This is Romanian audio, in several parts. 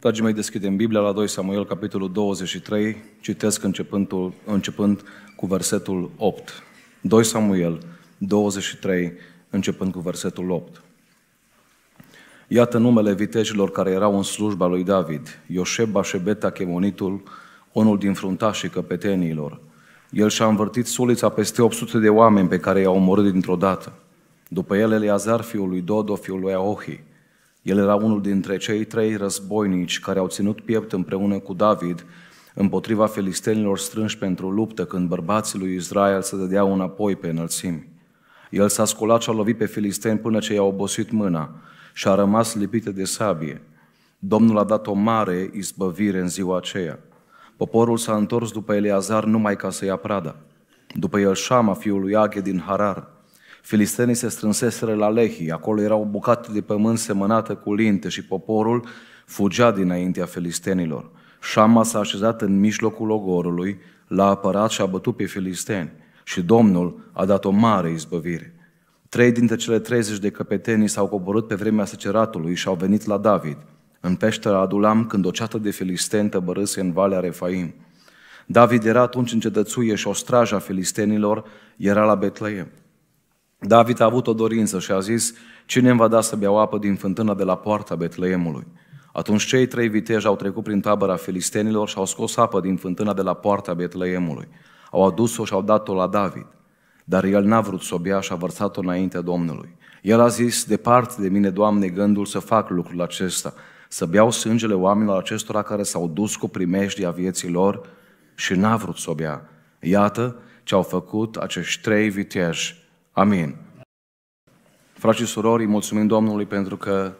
Dragii mei, deschidem Biblia la 2 Samuel, capitolul 23, citesc începând, începând cu versetul 8. 2 Samuel 23, începând cu versetul 8. Iată numele vitejilor care erau în slujba lui David, Ioseb Bașebeta Chemonitul, unul din fruntașii căpeteniilor. El și-a învârtit sulița peste 800 de oameni pe care i-a omorât dintr-o dată. După el, Eleazar, fiul lui Dodo, fiul lui Ahohi, el era unul dintre cei trei războinici care au ținut piept împreună cu David împotriva filistenilor strânși pentru luptă când bărbații lui Israel se dădeau înapoi pe înălțimi. El s-a sculat și a lovit pe filisteni până ce i-a obosit mâna și a rămas lipită de sabie. Domnul a dat o mare izbăvire în ziua aceea. Poporul s-a întors după Eleazar numai ca să ia prada. După el Șama, fiul lui Aghe din Harar, Filistenii se strânseseră la Lehi, acolo era o bucată de pământ semănată cu linte și poporul fugea dinaintea filistenilor. Șama s-a așezat în mijlocul ogorului, l-a apărat și a bătut pe filisteni și Domnul a dat o mare izbăvire. Trei dintre cele 30 de căpetenii s-au coborât pe vremea săceratului și au venit la David, în peștera Adulam, când o ceată de filisteni tăbărâse în Valea Refaim. David era atunci în cetățuie și o strajă filistenilor era la Betleem. David a avut o dorință și a zis, cine îmi va da să beau apă din fântâna de la poarta Betleemului? Atunci cei trei viteji au trecut prin tabăra filistenilor și au scos apă din fântâna de la poarta Betleemului. Au adus-o și au dat-o la David. Dar el n-a vrut să o bea și a vărsat-o înaintea Domnului. El a zis, departe de mine, Doamne, gândul să fac lucrul acesta, să beau sângele oamenilor acestora care s-au dus cu primejdia vieții lor și n-a vrut să o bea. Iată ce au făcut acești trei viteji Amin. Frații și surori, mulțumim Domnului pentru că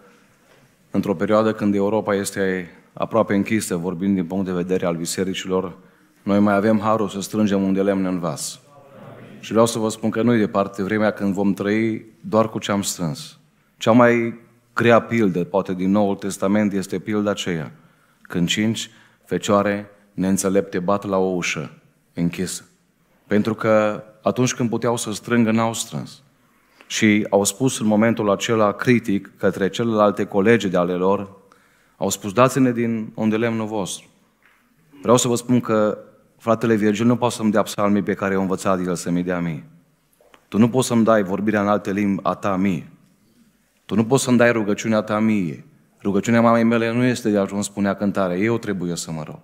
într-o perioadă când Europa este aproape închisă, vorbind din punct de vedere al bisericilor, noi mai avem harul să strângem un de lemn în vas. Amin. Și vreau să vă spun că nu e departe vremea când vom trăi doar cu ce am strâns. Cea mai grea pildă, poate din Noul Testament, este pilda aceea, când cinci fecioare neînțelepte bat la o ușă închisă. Pentru că atunci când puteau să strângă, n-au strâns. Și au spus în momentul acela critic către celelalte colegi de ale lor, au spus, dați-ne din unde lemnul vostru. Vreau să vă spun că fratele Virgil nu poate să-mi dea psalmii pe care i-a învățat el să mi dea mie. Tu nu poți să-mi dai vorbirea în alte limbi a ta mie. Tu nu poți să-mi dai rugăciunea ta mie. Rugăciunea mamei mele nu este de ajuns, spunea cântarea. Eu trebuie să mă rog.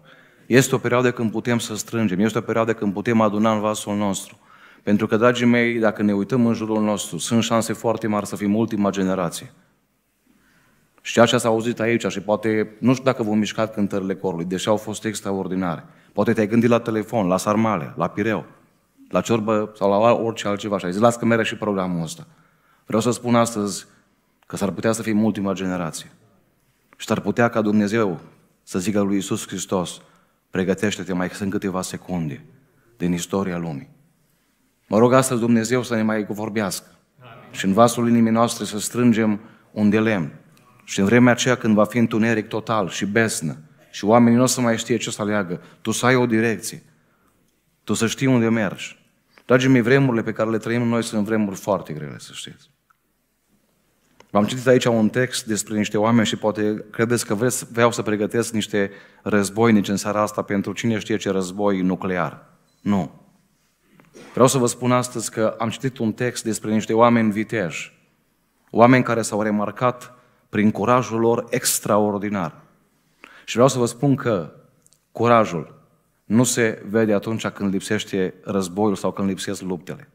Este o perioadă când putem să strângem, este o perioadă când putem aduna în vasul nostru. Pentru că, dragii mei, dacă ne uităm în jurul nostru, sunt șanse foarte mari să fim ultima generație. Și ceea ce s-a auzit aici și poate, nu știu dacă vă mișcat cântările corului, deși au fost extraordinare. Poate te-ai gândit la telefon, la sarmale, la pireu, la ciorbă sau la orice altceva și ai zis, las că merge și programul ăsta. Vreau să spun astăzi că s-ar putea să fim ultima generație. Și s ar putea ca Dumnezeu să zică lui Isus Hristos, pregătește-te, mai sunt câteva secunde din istoria lumii. Mă rog astăzi Dumnezeu să ne mai vorbească Amin. și în vasul inimii noastre să strângem un de lemn. Și în vremea aceea când va fi întuneric total și besnă și oamenii nu o să mai știe ce să aleagă, tu să ai o direcție, tu să știi unde mergi. Dragii mei, vremurile pe care le trăim noi sunt vremuri foarte grele, să știți. V-am citit aici un text despre niște oameni și poate credeți că vreți, vreau să pregătesc niște războinici în seara asta pentru cine știe ce război nuclear. Nu. Vreau să vă spun astăzi că am citit un text despre niște oameni viteji, oameni care s-au remarcat prin curajul lor extraordinar. Și vreau să vă spun că curajul nu se vede atunci când lipsește războiul sau când lipsesc luptele.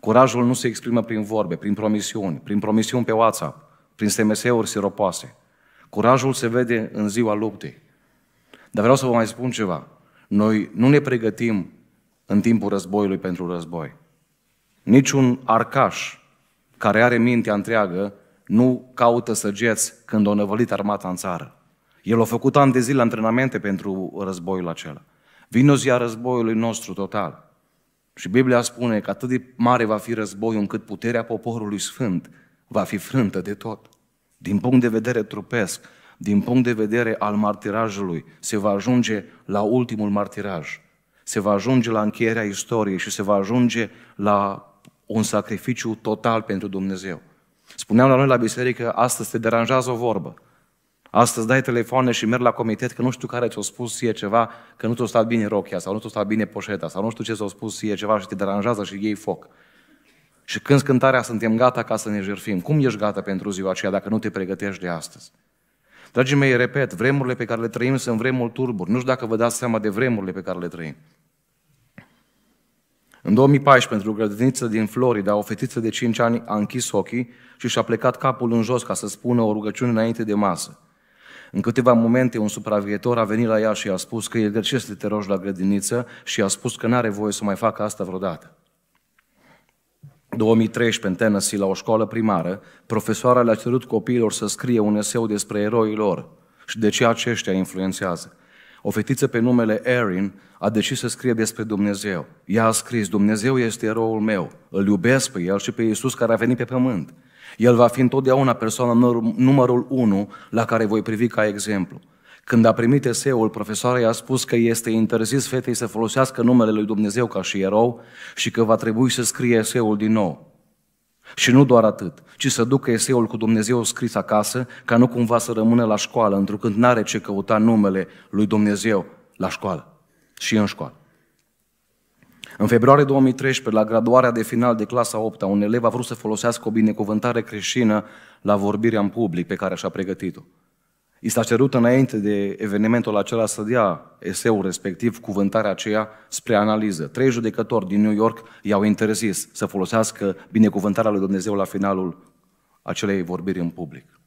Curajul nu se exprimă prin vorbe, prin promisiuni, prin promisiuni pe WhatsApp, prin SMS-uri siropoase. Curajul se vede în ziua luptei. Dar vreau să vă mai spun ceva. Noi nu ne pregătim în timpul războiului pentru război. Niciun arcaș care are mintea întreagă nu caută săgeți când o năvălit armata în țară. El a făcut ani de zile antrenamente pentru războiul acela. Vine o zi a războiului nostru total. Și Biblia spune că atât de mare va fi războiul încât puterea poporului sfânt va fi frântă de tot. Din punct de vedere trupesc, din punct de vedere al martirajului, se va ajunge la ultimul martiraj se va ajunge la încheierea istoriei și se va ajunge la un sacrificiu total pentru Dumnezeu. Spuneam la noi la biserică, astăzi te deranjează o vorbă. Astăzi dai telefoane și mergi la comitet că nu știu care ți-a spus ție ceva, că nu ți-a stat bine rochia sau nu ți-a stat bine poșeta sau nu știu ce ți-a spus ție ceva și te deranjează și iei foc. Și când cântarea suntem gata ca să ne jertfim, cum ești gata pentru ziua aceea dacă nu te pregătești de astăzi? Dragii mei, repet, vremurile pe care le trăim sunt vremuri turburi. Nu știu dacă vă dați seama de vremurile pe care le trăim. În 2014, pentru o grădiniță din Florida, o fetiță de 5 ani a închis ochii și și-a plecat capul în jos ca să spună o rugăciune înainte de masă. În câteva momente, un supraviețuitor a venit la ea și i-a spus că e greșește să te rogi la grădiniță și i-a spus că nu are voie să mai facă asta vreodată. 2013 în Tennessee la o școală primară, profesoara le-a cerut copiilor să scrie un eseu despre eroii lor și de ce aceștia influențează. O fetiță pe numele Erin a decis să scrie despre Dumnezeu. Ea a scris, Dumnezeu este eroul meu, îl iubesc pe El și pe Iisus care a venit pe pământ. El va fi întotdeauna persoana numărul unu la care voi privi ca exemplu. Când a primit eseul, profesoara i-a spus că este interzis fetei să folosească numele lui Dumnezeu ca și erou și că va trebui să scrie eseul din nou. Și nu doar atât, ci să ducă eseul cu Dumnezeu scris acasă, ca nu cumva să rămână la școală, întrucât n-are ce căuta numele lui Dumnezeu la școală și în școală. În februarie 2013, la graduarea de final de clasa 8 un elev a vrut să folosească o binecuvântare creștină la vorbirea în public pe care și-a pregătit-o. I s-a cerut înainte de evenimentul acela să dea eseul respectiv, cuvântarea aceea, spre analiză. Trei judecători din New York i-au interzis să folosească binecuvântarea lui Dumnezeu la finalul acelei vorbiri în public.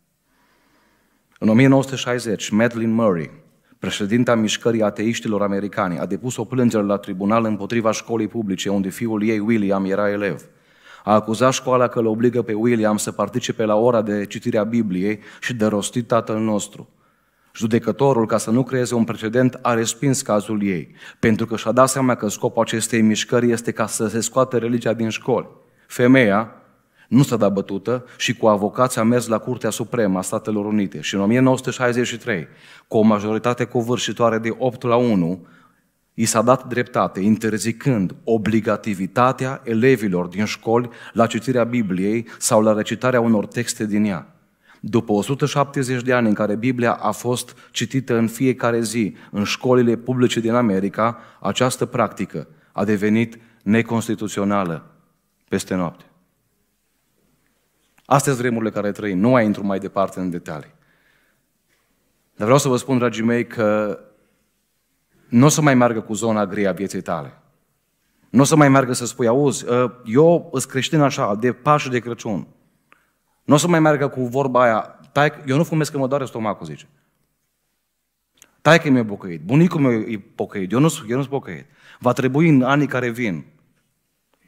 În 1960, Madeline Murray, președinta mișcării ateiștilor americani, a depus o plângere la tribunal împotriva școlii publice unde fiul ei, William, era elev a acuzat școala că îl obligă pe William să participe la ora de citire a Bibliei și de rostit tatăl nostru. Judecătorul, ca să nu creeze un precedent, a respins cazul ei, pentru că și-a dat seama că scopul acestei mișcări este ca să se scoată religia din școli. Femeia nu s-a dat bătută și cu avocația a mers la Curtea Supremă a Statelor Unite și în 1963, cu o majoritate covârșitoare de 8 la 1, i s-a dat dreptate, interzicând obligativitatea elevilor din școli la citirea Bibliei sau la recitarea unor texte din ea. După 170 de ani în care Biblia a fost citită în fiecare zi în școlile publice din America, această practică a devenit neconstituțională peste noapte. Astea sunt vremurile care trăim. Nu mai intru mai departe în detalii. Dar vreau să vă spun, dragii mei, că nu o să mai meargă cu zona gri a vieții tale. Nu o să mai meargă să spui, auzi, ă, eu sunt creștin așa, de Paști de Crăciun. Nu o să mai meargă cu vorba aia, tai, eu nu fumesc că mă doare stomacul, zice. Tai că mi-e pocăit, bunicul meu e pocăit, eu nu, eu nu sunt pocăit. Va trebui în anii care vin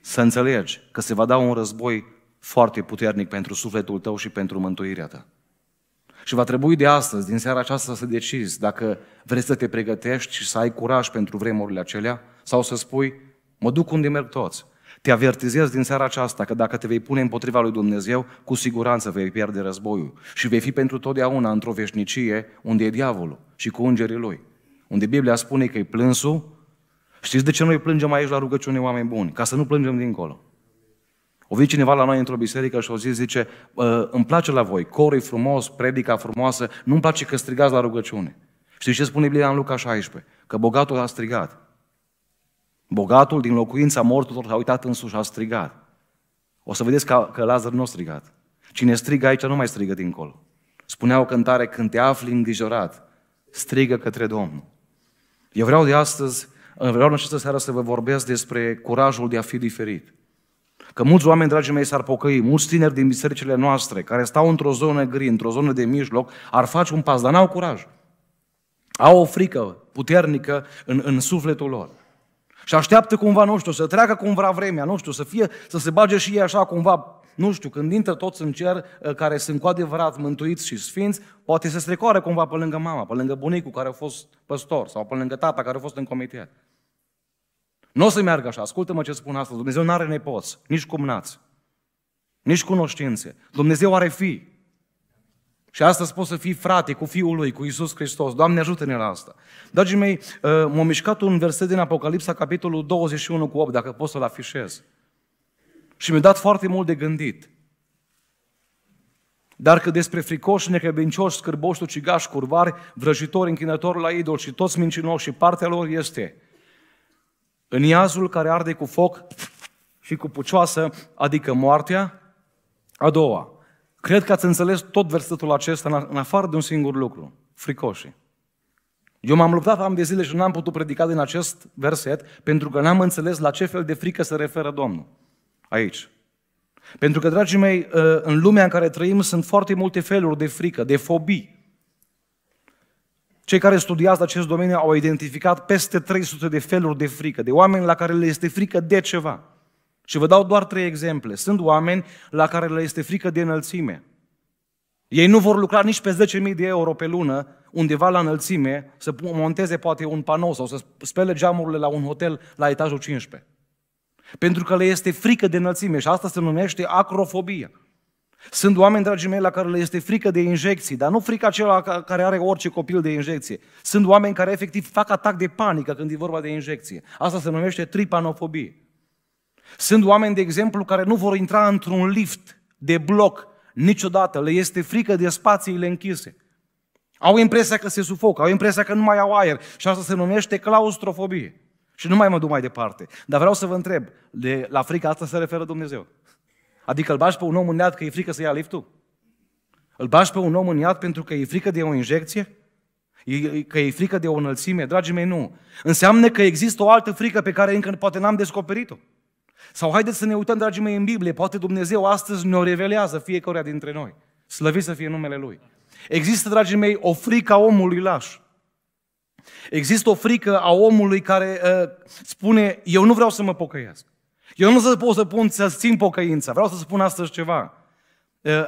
să înțelegi că se va da un război foarte puternic pentru sufletul tău și pentru mântuirea ta. Și va trebui de astăzi, din seara aceasta, să decizi dacă vrei să te pregătești și să ai curaj pentru vremurile acelea sau să spui, mă duc unde merg toți. Te avertizez din seara aceasta că dacă te vei pune împotriva lui Dumnezeu, cu siguranță vei pierde războiul și vei fi pentru totdeauna într-o veșnicie unde e diavolul și cu ungerii lui. Unde Biblia spune că e plânsul, știți de ce noi plângem aici la rugăciune oameni buni? Ca să nu plângem dincolo. O vine cineva la noi într-o biserică și o zi zice, îmi place la voi, corul frumos, predica frumoasă, nu-mi place că strigați la rugăciune. Știți ce spune Biblia în Luca 16? Că bogatul a strigat. Bogatul din locuința morților s-a uitat în sus și a strigat. O să vedeți că, că Lazar nu a strigat. Cine strigă aici nu mai strigă dincolo. Spunea o cântare, când te afli îngrijorat, strigă către Domnul. Eu vreau de astăzi, vreau în această seară să vă vorbesc despre curajul de a fi diferit. Că mulți oameni, dragii mei, s-ar pocăi, mulți tineri din bisericile noastre, care stau într-o zonă gri, într-o zonă de mijloc, ar face un pas, dar n-au curaj. Au o frică puternică în, în sufletul lor. Și așteaptă cumva, nu știu, să treacă cumva vremea, nu știu, să fie, să se bage și ei așa cumva, nu știu, când intră toți în cer, ă, care sunt cu adevărat mântuiți și sfinți, poate să strecoare cumva pe lângă mama, pe lângă bunicul care a fost păstor sau pe lângă tata care a fost în comitet. Nu o să meargă așa. Ascultă-mă ce spun asta. Dumnezeu nu are nepoți, nici nați, nici cunoștințe. Dumnezeu are fi. Și astăzi poți să fii frate cu Fiul Lui, cu Isus Hristos. Doamne, ajută-ne la asta. Dragii mei, uh, m-a mișcat un verset din Apocalipsa, capitolul 21 cu 8, dacă pot să-l afișez. Și mi-a dat foarte mult de gândit. Dar că despre fricoși, necăbincioși, scârboși, ucigași, curvari, vrăjitori, închinători la idol și toți mincinoși și partea lor este în iazul care arde cu foc și cu pucioasă, adică moartea. A doua, cred că ați înțeles tot versetul acesta în afară de un singur lucru, fricoșii. Eu m-am luptat am de zile și n-am putut predica din acest verset pentru că n-am înțeles la ce fel de frică se referă Domnul aici. Pentru că, dragii mei, ă, în lumea în care trăim sunt foarte multe feluri de frică, de fobii. Cei care studiază acest domeniu au identificat peste 300 de feluri de frică, de oameni la care le este frică de ceva. Și vă dau doar trei exemple. Sunt oameni la care le este frică de înălțime. Ei nu vor lucra nici pe 10.000 de euro pe lună, undeva la înălțime, să monteze poate un panou sau să spele geamurile la un hotel la etajul 15. Pentru că le este frică de înălțime și asta se numește acrofobie. Sunt oameni, dragii mei, la care le este frică de injecții, dar nu frica acela care are orice copil de injecție. Sunt oameni care efectiv fac atac de panică când e vorba de injecție. Asta se numește tripanofobie. Sunt oameni, de exemplu, care nu vor intra într-un lift de bloc niciodată. Le este frică de spațiile închise. Au impresia că se sufocă, au impresia că nu mai au aer și asta se numește claustrofobie. Și nu mai mă duc mai departe. Dar vreau să vă întreb, de, la frica asta se referă Dumnezeu? Adică îl bași pe un om în iad că e frică să ia liftul? Îl bași pe un om în iad pentru că e frică de o injecție? Că e frică de o înălțime? Dragii mei, nu. Înseamnă că există o altă frică pe care încă poate n-am descoperit-o. Sau haideți să ne uităm, dragii mei, în Biblie. Poate Dumnezeu astăzi ne-o revelează fiecare dintre noi. Slăvit să fie numele Lui. Există, dragii mei, o frică a omului laș. Există o frică a omului care uh, spune, eu nu vreau să mă pocăiesc. Eu nu să pot să pun, să țin pocăința. Vreau să spun astăzi ceva.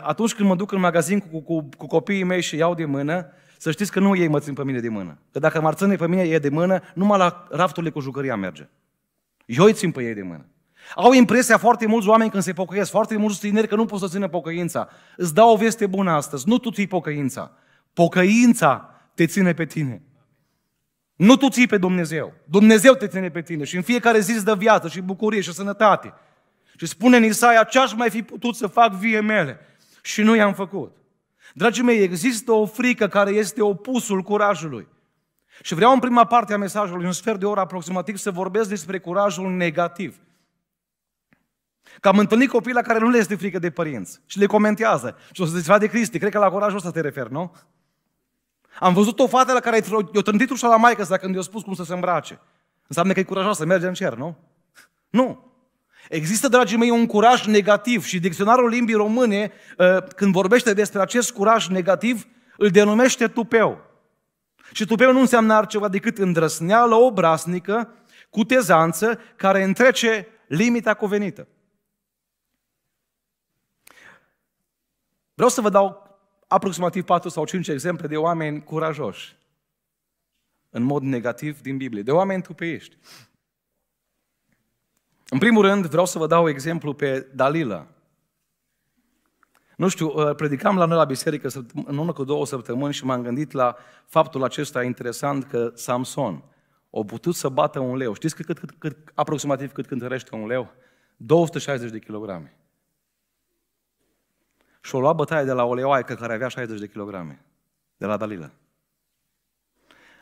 Atunci când mă duc în magazin cu, cu, cu copiii mei și iau de mână, să știți că nu ei mă țin pe mine de mână. Că dacă mă ține pe mine e de mână, numai la rafturile cu jucăria merge. Eu îi țin pe ei de mână. Au impresia foarte mulți oameni când se pocăiesc, foarte mulți tineri că nu pot să țină pocăința. Îți dau o veste bună astăzi, nu tu ții pocăința. Pocăința te ține pe tine. Nu tu ții pe Dumnezeu. Dumnezeu te ține pe tine și în fiecare zi îți dă viață și bucurie și sănătate. Și spune în Isaia, ce aș mai fi putut să fac vie mele? Și nu i-am făcut. Dragii mei, există o frică care este opusul curajului. Și vreau în prima parte a mesajului, un sfert de oră aproximativ, să vorbesc despre curajul negativ. Că am întâlnit copii la care nu le este frică de părinți și le comentează. Și o să zici, de Cristi, cred că la curajul ăsta te refer, nu? Am văzut o fată la care i-a trântit ușa la maică să, când i-a spus cum să se îmbrace. Înseamnă că e curajoasă, merge în cer, nu? Nu. Există, dragii mei, un curaj negativ și dicționarul limbii române, ă, când vorbește despre acest curaj negativ, îl denumește tupeu. Și tupeu nu înseamnă altceva decât îndrăsneală obraznică, cu tezanță, care întrece limita cuvenită. Vreau să vă dau aproximativ 4 sau 5 exemple de oameni curajoși, în mod negativ din Biblie, de oameni tupeiști. În primul rând, vreau să vă dau exemplu pe Dalila. Nu știu, predicam la noi la biserică în urmă cu două săptămâni și m-am gândit la faptul acesta interesant că Samson a putut să bată un leu. Știți cât, cât, cât, cât aproximativ cât cântărește un leu? 260 de kilograme. Și o lua bătaie de la leoaică care avea 60 de kilograme, de la Dalila.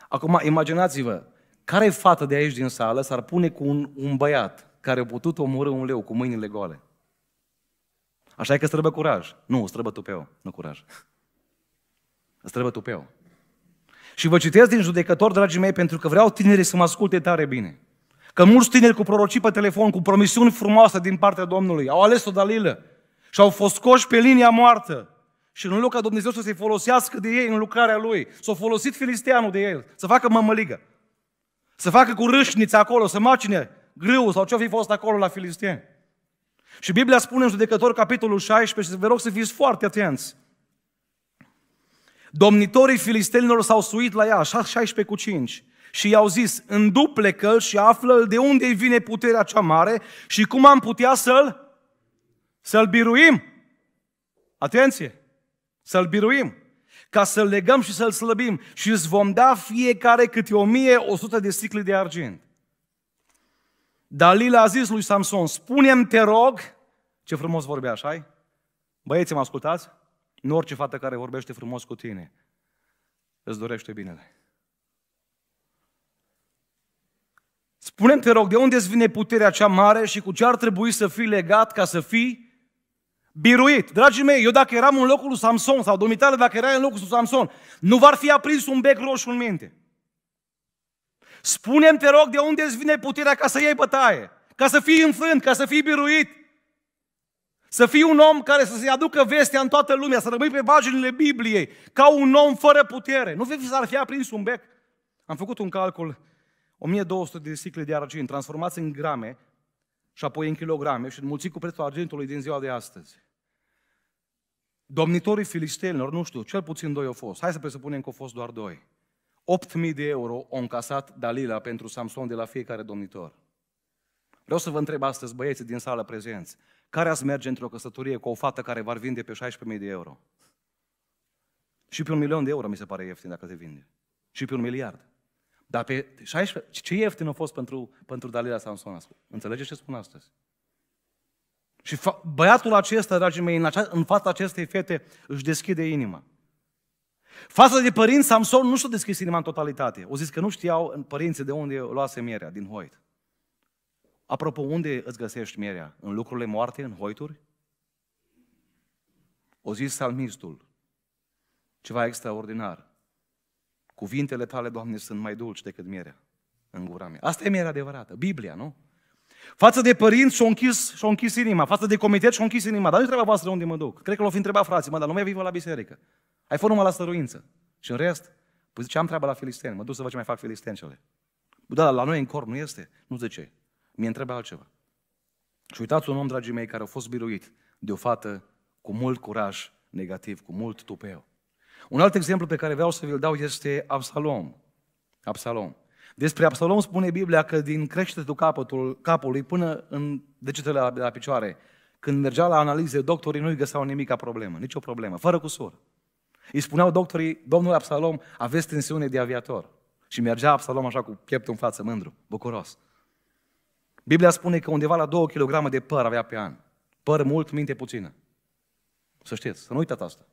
Acum, imaginați-vă, care fată de aici din sală s-ar pune cu un, un băiat care a putut omorâ un leu cu mâinile goale? Așa e că străbă curaj. Nu, străbă tupeu, nu curaj. Străbă tupeu. Și vă citesc din judecător, dragii mei, pentru că vreau tinerii să mă asculte tare bine. Că mulți tineri cu prorocii pe telefon, cu promisiuni frumoase din partea Domnului, au ales o dalilă și au fost scoși pe linia moartă. Și în loc ca Dumnezeu să se folosească de ei în lucrarea lui, s-a folosit filisteanul de el, să facă mămăligă, să facă cu râșnița acolo, să macine grâu sau ce fi fost acolo la filistien. Și Biblia spune în judecător capitolul 16 și vă rog să fiți foarte atenți. Domnitorii filistenilor s-au suit la ea, 16 cu 5, și i-au zis, înduplecă-l și află de unde îi vine puterea cea mare și cum am putea să-l să-l biruim. Atenție! Să-l biruim. Ca să-l legăm și să-l slăbim. Și îți vom da fiecare câte o mie, o sută de sticle de argint. Dalila a zis lui Samson, spune-mi, te rog, ce frumos vorbea, așa Băieți, mă ascultați? Nu orice fată care vorbește frumos cu tine îți dorește binele. Spune-mi, te rog, de unde îți vine puterea cea mare și cu ce ar trebui să fii legat ca să fii biruit. Dragii mei, eu dacă eram în locul lui Samson sau domitare dacă era în locul lui Samson, nu v-ar fi aprins un bec roșu în minte. Spune-mi, te rog, de unde îți vine puterea ca să iei bătaie, ca să fii înfrânt, ca să fii biruit. Să fii un om care să se aducă vestea în toată lumea, să rămâi pe paginile Bibliei, ca un om fără putere. Nu vezi, s-ar fi aprins un bec. Am făcut un calcul, 1200 de sticle de argint transformați în grame și apoi în kilograme și înmulțit cu prețul argintului din ziua de astăzi domnitorii filistenilor, nu știu, cel puțin doi au fost. Hai să presupunem că au fost doar doi. 8.000 de euro au încasat Dalila pentru Samson de la fiecare domnitor. Vreau să vă întreb astăzi, băieții din sală prezenți, care ați merge într-o căsătorie cu o fată care v-ar vinde pe 16.000 de euro? Și pe un milion de euro mi se pare ieftin dacă te vinde. Și pe un miliard. Dar pe 16... Ce ieftin a fost pentru, pentru Dalila Samson? Înțelegeți ce spun astăzi? Și băiatul acesta, dragii mei, în, acea, în fața acestei fete își deschide inima. Față de părinți, Samson nu și-a deschis inima în totalitate. O zis că nu știau părinții de unde luase mierea, din hoit. Apropo, unde îți găsești mierea? În lucrurile moarte, în hoituri? O zis salmistul, ceva extraordinar. Cuvintele tale, Doamne, sunt mai dulci decât mierea în gura mea. Asta e mierea adevărată, Biblia, nu? Față de părinți și au închis, și închis inima. Față de comitet și au închis inima. Dar nu treaba voastră unde mă duc. Cred că l au fi întrebat frații, mă, dar nu mai vivă la biserică. Ai fost numai la stăruință. Și în rest, păi zice, am treaba la filisteni. Mă duc să văd ce mai fac filistencele. Da, la noi în cor nu este. Nu zice. Mi e întrebat altceva. Și uitați un om, dragii mei, care a fost biruit de o fată cu mult curaj negativ, cu mult tupeu. Un alt exemplu pe care vreau să vi-l dau este Absalom. Absalom. Despre Absalom spune Biblia că din creștetul capătul, capului până în degetele de la picioare, când mergea la analize, doctorii nu-i găseau ca problemă, nicio problemă, fără cusur. Îi spuneau doctorii, domnul Absalom, aveți tensiune de aviator. Și mergea Absalom așa cu pieptul în față, mândru, bucuros. Biblia spune că undeva la 2 kg de păr avea pe an. Păr mult, minte puțină. Să știți, să nu uitați asta.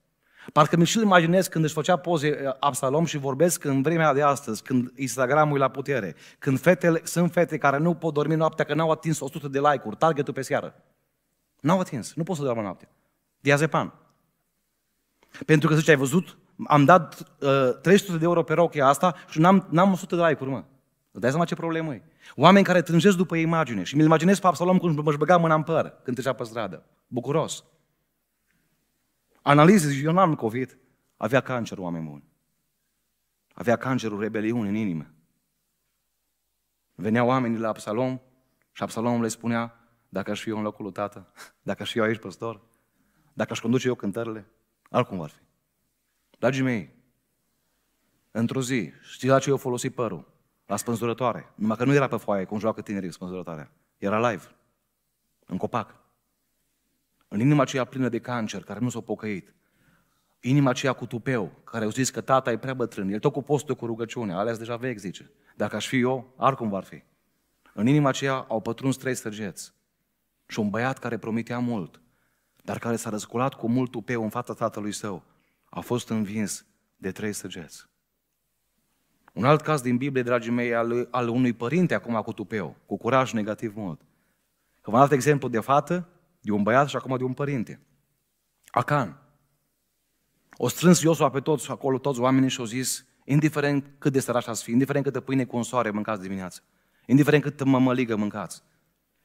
Parcă mi și imaginez când își făcea poze uh, Absalom și vorbesc în vremea de astăzi, când Instagramul e la putere, când fetele, sunt fete care nu pot dormi noaptea, că n-au atins 100 de like-uri, targetul pe seară. N-au atins, nu pot să doarmă noaptea. Diazepam. Pentru că zice, ai văzut, am dat uh, 300 de euro pe rochia asta și n-am, n-am 100 de like-uri, mă. Îți dai seama ce problemă e? Oameni care trângesc după imagine și mi-l imaginez pe Absalom când își băga mâna în păr, când trecea pe stradă, bucuros analize, eu n-am COVID, avea cancer oameni buni. Avea cancerul rebeliunii în inimă. Veneau oamenii la Absalom și Absalom le spunea, dacă aș fi eu în locul lui tată, dacă aș fi eu aici păstor, dacă aș conduce eu cântările, altcum ar fi. Dragii mei, într-o zi, știți la ce eu folosit părul? La spânzurătoare. Numai că nu era pe foaie, cum joacă tinerii spânzurătoarea. Era live, în copac. În inima aceea plină de cancer, care nu s-a pocăit. Inima aceea cu tupeu, care au zis că tata e prea bătrân, el tot cu postul cu rugăciune, alea deja vechi, zice. Dacă aș fi eu, ar v-ar fi. În inima aceea au pătruns trei săgeți. Și un băiat care promitea mult, dar care s-a răsculat cu mult tupeu în fața tatălui său, a fost învins de trei săgeți. Un alt caz din Biblie, dragii mei, al, al unui părinte acum cu tupeu, cu curaj negativ mult. Că v-am dat exemplu de fată de un băiat și acum de un părinte. Acan. O strâns Iosua pe toți acolo, toți oamenii și au zis, indiferent cât de sărași ați fi, indiferent câtă pâine cu un soare mâncați dimineața, indiferent cât mămăligă mâncați,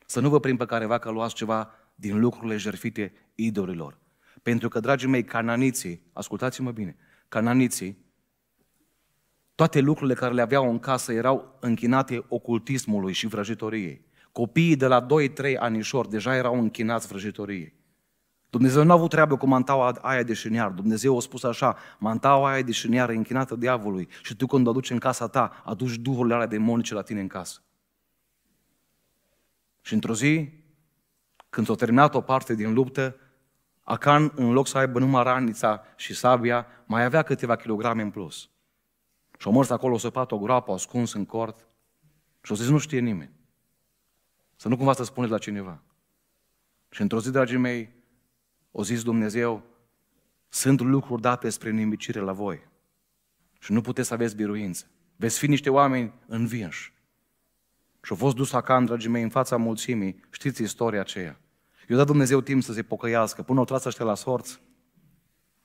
să nu vă prind pe careva că luați ceva din lucrurile jerfite idolilor. Pentru că, dragii mei, cananiții, ascultați-mă bine, cananiții, toate lucrurile care le aveau în casă erau închinate ocultismului și vrăjitoriei. Copiii de la 2-3 anișori deja erau închinați vrăjitoriei. Dumnezeu nu a avut treabă cu mantaua aia de șiniar. Dumnezeu a spus așa, mantaua aia de șiniar e închinată diavolului și tu când o aduci în casa ta, aduci duhurile alea demonice la tine în casă. Și într-o zi, când s-a terminat o parte din luptă, Acan, în loc să aibă numai ranița și sabia, mai avea câteva kilograme în plus. Și a mers acolo, a săpat o groapă, ascuns în cort și a zis, nu știe nimeni. Să nu cumva să spuneți la cineva. Și într-o zi, dragii mei, o zis Dumnezeu, sunt lucruri date spre nimicire la voi și nu puteți să aveți biruință. Veți fi niște oameni învinși. Și a fost dus Hacan, dragii mei, în fața mulțimii, știți istoria aceea. I-a dat Dumnezeu timp să se pocăiască, până o trasă ăștia la sorți.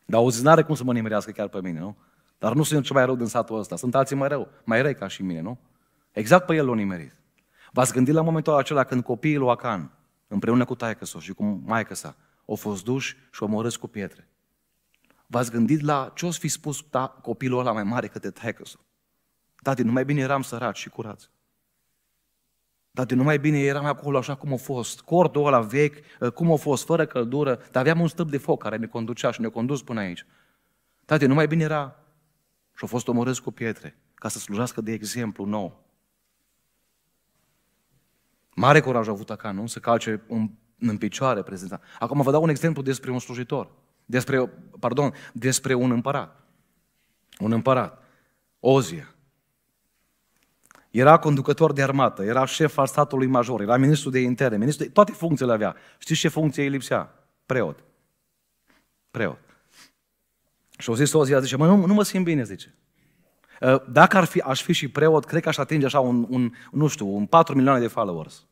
Dar au zis, n-are cum să mă nimerească chiar pe mine, nu? Dar nu sunt cel mai rău din satul ăsta, sunt alții mai rău, mai răi ca și mine, nu? Exact pe el l a nimerit. V-ați gândit la momentul acela când copiii lui Acan, împreună cu taică și cu maică sa, au fost duși și omorâți cu pietre. V-ați gândit la ce o fi spus ta, copilul ăla mai mare către taică Tati, nu mai bine eram sărat și curat. Dar de numai bine eram acolo așa cum a fost, cordul ăla vechi, ă, cum a fost, fără căldură, dar aveam un stâlp de foc care ne conducea și ne-a condus până aici. Tati, numai bine era și a fost omorâți cu pietre, ca să slujească de exemplu nou. Mare curaj a avut Acan, nu? Să calce în, în picioare prezența. Acum vă dau un exemplu despre un slujitor. Despre, pardon, despre un împărat. Un împărat. Ozia. Era conducător de armată, era șef al statului major, era ministru de interne, ministru de... toate funcțiile avea. Știți ce funcție îi lipsea? Preot. Preot. Și au zis Ozia, zice, mă, nu, nu mă simt bine, zice. Ă, dacă ar fi, aș fi și preot, cred că aș atinge așa un, un nu știu, un 4 milioane de followers.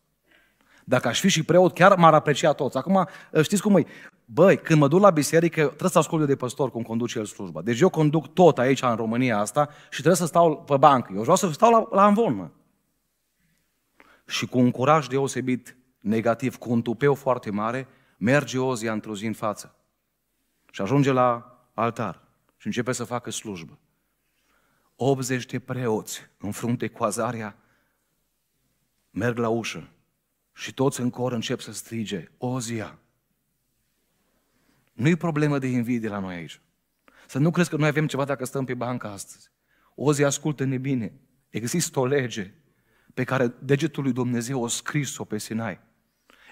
Dacă aș fi și preot, chiar m-ar aprecia toți. Acum, ă, știți cum e? Băi, când mă duc la biserică, trebuie să ascult eu de păstor cum conduce el slujba. Deci eu conduc tot aici, în România asta, și trebuie să stau pe bancă. Eu vreau să stau la, la anvon, mă. Și cu un curaj deosebit negativ, cu un tupeu foarte mare, merge Ozia într-o zi în față. Și ajunge la altar și începe să facă slujbă. 80 de preoți în frunte cu Azaria merg la ușă și toți în cor încep să strige, Ozia! Nu-i problemă de invidie la noi aici. Să nu crezi că noi avem ceva dacă stăm pe banca astăzi. Ozia, ascultă-ne bine. Există o lege pe care degetul lui Dumnezeu o scris-o pe Sinai.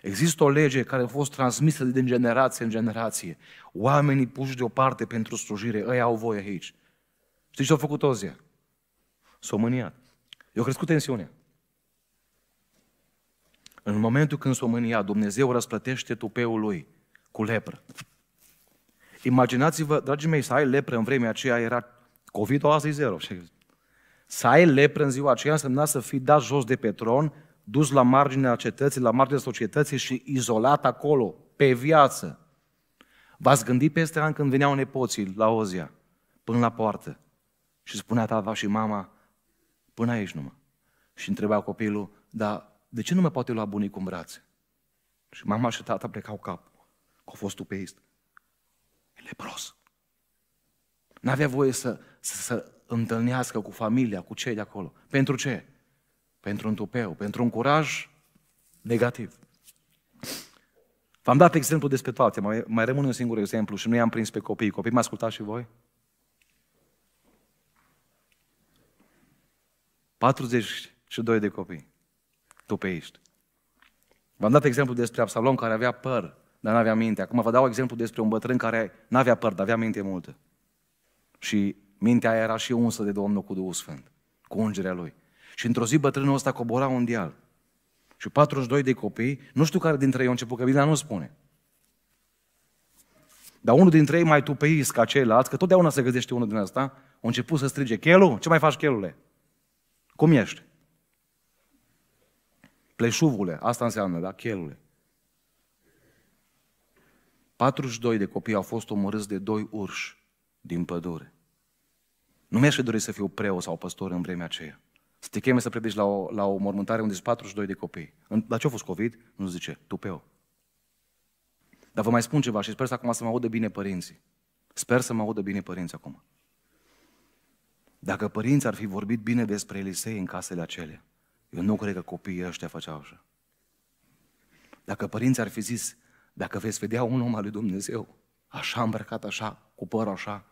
Există o lege care a fost transmisă din generație în generație. Oamenii puși deoparte pentru slujire, ei au voie aici. Știți ce a făcut Ozia? S-a mâniat. Eu crescut tensiunea. În momentul când s-o mânia, Dumnezeu răsplătește tupeul lui cu lepră. Imaginați-vă, dragii mei, să ai lepră în vremea aceea era COVID-ul azi e zero. Să ai lepră în ziua aceea însemna să fii dat jos de pe tron, dus la marginea cetății, la marginea societății și izolat acolo, pe viață. V-ați gândit peste an când veneau nepoții la Ozia, până la poartă. Și spunea tata și mama, până aici numai. Și întreba copilul, dar de ce nu mă poate lua bunicul în brațe? Și mama și tata plecau capul, că a fost tupeist. E lepros. N-avea voie să, să, să întâlnească cu familia, cu cei de acolo. Pentru ce? Pentru un tupeu, pentru un curaj negativ. V-am dat exemplu despre toate, mai, mai rămâne un singur exemplu și nu i-am prins pe copii. Copii, mă ascultați și voi? 42 de copii. Tupeiști. V-am dat exemplu despre Absalom care avea păr, dar n-avea minte. Acum vă dau exemplu despre un bătrân care n-avea păr, dar avea minte multă. Și mintea era și unsă de Domnul cu Duhul Sfânt, cu ungerea lui. Și într-o zi bătrânul ăsta cobora un deal. Și 42 de copii, nu știu care dintre ei au început, că Biblia nu spune. Dar unul dintre ei mai tupeiți ca ceilalți, că totdeauna se găsește unul din asta, a început să strige, Chelu, ce mai faci, Chelule? Cum ești? Pleșuvule, asta înseamnă, da? Chelule. 42 de copii au fost omorâți de doi urși din pădure. Nu mi-aș fi dorit să fiu preot sau păstor în vremea aceea. Să te cheme să predici la o, la o mormântare unde sunt 42 de copii. La ce a fost COVID? Nu zice, tupeu. Dar vă mai spun ceva și sper să acum să mă audă bine părinții. Sper să mă audă bine părinții acum. Dacă părinții ar fi vorbit bine despre Elisei în casele acelea, eu nu cred că copiii ăștia făceau așa. Dacă părinții ar fi zis, dacă veți vedea un om al lui Dumnezeu, așa îmbrăcat, așa, cu păr așa,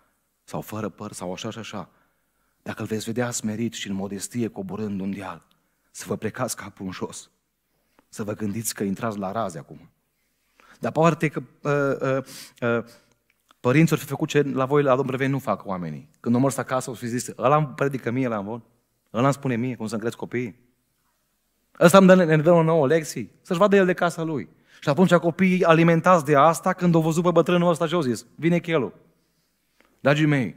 sau fără păr, sau așa și așa, dacă îl veți vedea smerit și în modestie coborând un deal, să vă plecați capul în jos, să vă gândiți că intrați la raze acum. Dar poate că uh, uh, uh, Părinții ori fi făcut ce la voi la Domnul Preveni nu fac oamenii. Când omor să acasă, o fi zis, ăla îmi predică mie la învon, ăla îmi spune mie cum să încreți copiii. Ăsta îmi dă, ne dă o nouă lecții, să-și vadă el de casa lui. Și atunci copiii alimentați de asta, când o văzut pe bătrânul ăsta și au zis, vine chelul. Dragii mei,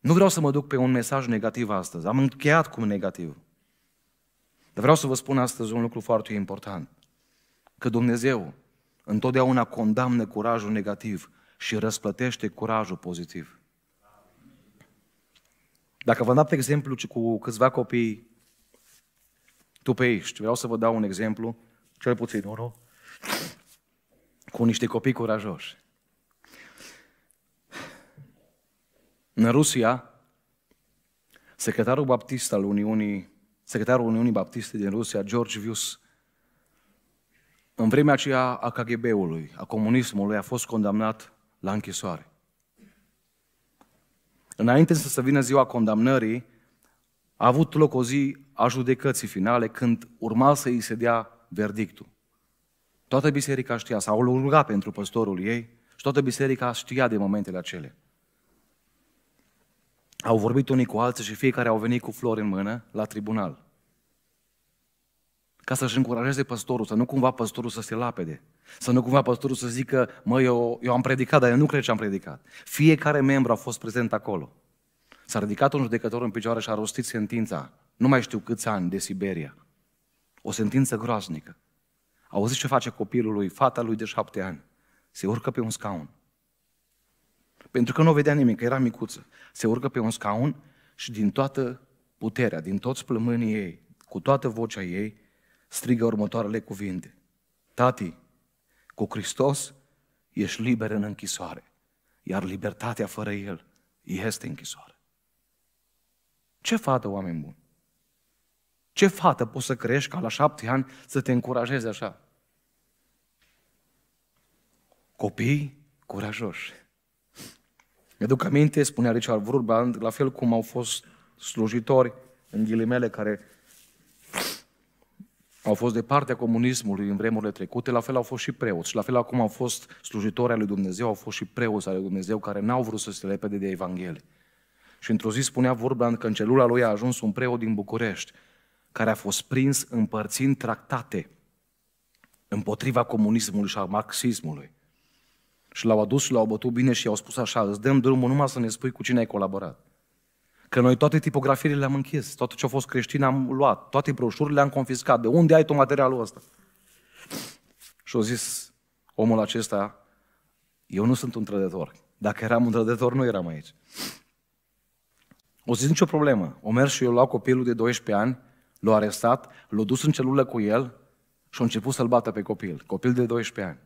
nu vreau să mă duc pe un mesaj negativ astăzi. Am încheiat cu un negativ. Dar vreau să vă spun astăzi un lucru foarte important. Că Dumnezeu întotdeauna condamnă curajul negativ și răsplătește curajul pozitiv. Dacă vă dat exemplu cu câțiva copii tupeiști, vreau să vă dau un exemplu, cel puțin unul, cu niște copii curajoși. În Rusia, secretarul baptist al Uniunii, secretarul Uniunii Baptiste din Rusia, George Vius, în vremea aceea a KGB-ului, a comunismului, a fost condamnat la închisoare. Înainte să vină ziua condamnării, a avut loc o zi a judecății finale când urma să îi se dea verdictul. Toată biserica știa, s Au rugat pentru păstorul ei și toată biserica știa de momentele acele. Au vorbit unii cu alții și fiecare au venit cu flori în mână la tribunal ca să-și încurajeze păstorul, să nu cumva păstorul să se lapede, să nu cumva păstorul să zică, mă, eu, eu am predicat, dar eu nu cred ce am predicat. Fiecare membru a fost prezent acolo. S-a ridicat un judecător în picioare și a rostit sentința, nu mai știu câți ani, de Siberia. O sentință groaznică. Auziți ce face copilul lui, fata lui de șapte ani. Se urcă pe un scaun. Pentru că nu vedea nimic, că era micuță. Se urcă pe un scaun și din toată puterea, din toți plămânii ei, cu toată vocea ei, strigă următoarele cuvinte. Tati, cu Hristos ești liber în închisoare, iar libertatea fără El este închisoare. Ce fată, oameni buni? Ce fată poți să crești ca la șapte ani să te încurajezi așa? Copii curajoși. Mi-aduc aminte, spunea Richard Wurbrand, la fel cum au fost slujitori, în ghilimele, care au fost de partea comunismului în vremurile trecute, la fel au fost și preoți. Și la fel acum au fost slujitori ale lui Dumnezeu, au fost și preoți ale lui Dumnezeu care n-au vrut să se repede de Evanghelie. Și într-o zi spunea vorba că în celula lui a ajuns un preot din București, care a fost prins împărțind tractate împotriva comunismului și a marxismului. Și l-au adus și l-au bătut bine și i-au spus așa, îți dăm drumul numai să ne spui cu cine ai colaborat. Că noi toate tipografiile le-am închis, tot ce a fost creștin am luat, toate broșurile le-am confiscat. De unde ai tu materialul ăsta? și o zis omul acesta, eu nu sunt un trădător. Dacă eram un trădător, nu eram aici. O zis nicio problemă. O mers și eu luau copilul de 12 ani, l au arestat, l au dus în celulă cu el și a început să-l bată pe copil. Copil de 12 ani.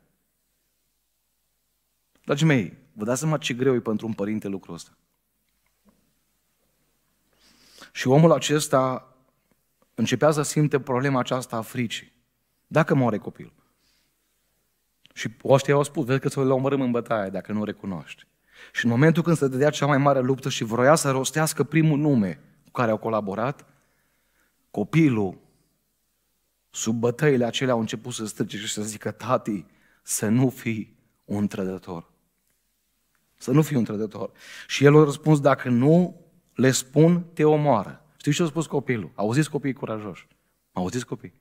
Dragii mei, vă dați seama ce greu e pentru un părinte lucrul ăsta. Și omul acesta începea să simte problema aceasta a fricii. Dacă moare copil. Și oștia au spus, vezi că să-l omorâm în bătaie dacă nu recunoști. Și în momentul când se dădea cea mai mare luptă și vroia să rostească primul nume cu care au colaborat, copilul, sub bătăile acelea, au început să strige și să zică, tati, să nu fii un trădător. Să nu fii un trădător. Și el a răspuns, dacă nu, le spun, te omoară. Știi ce a spus copilul? Auziți copiii curajoși? Auziți copii?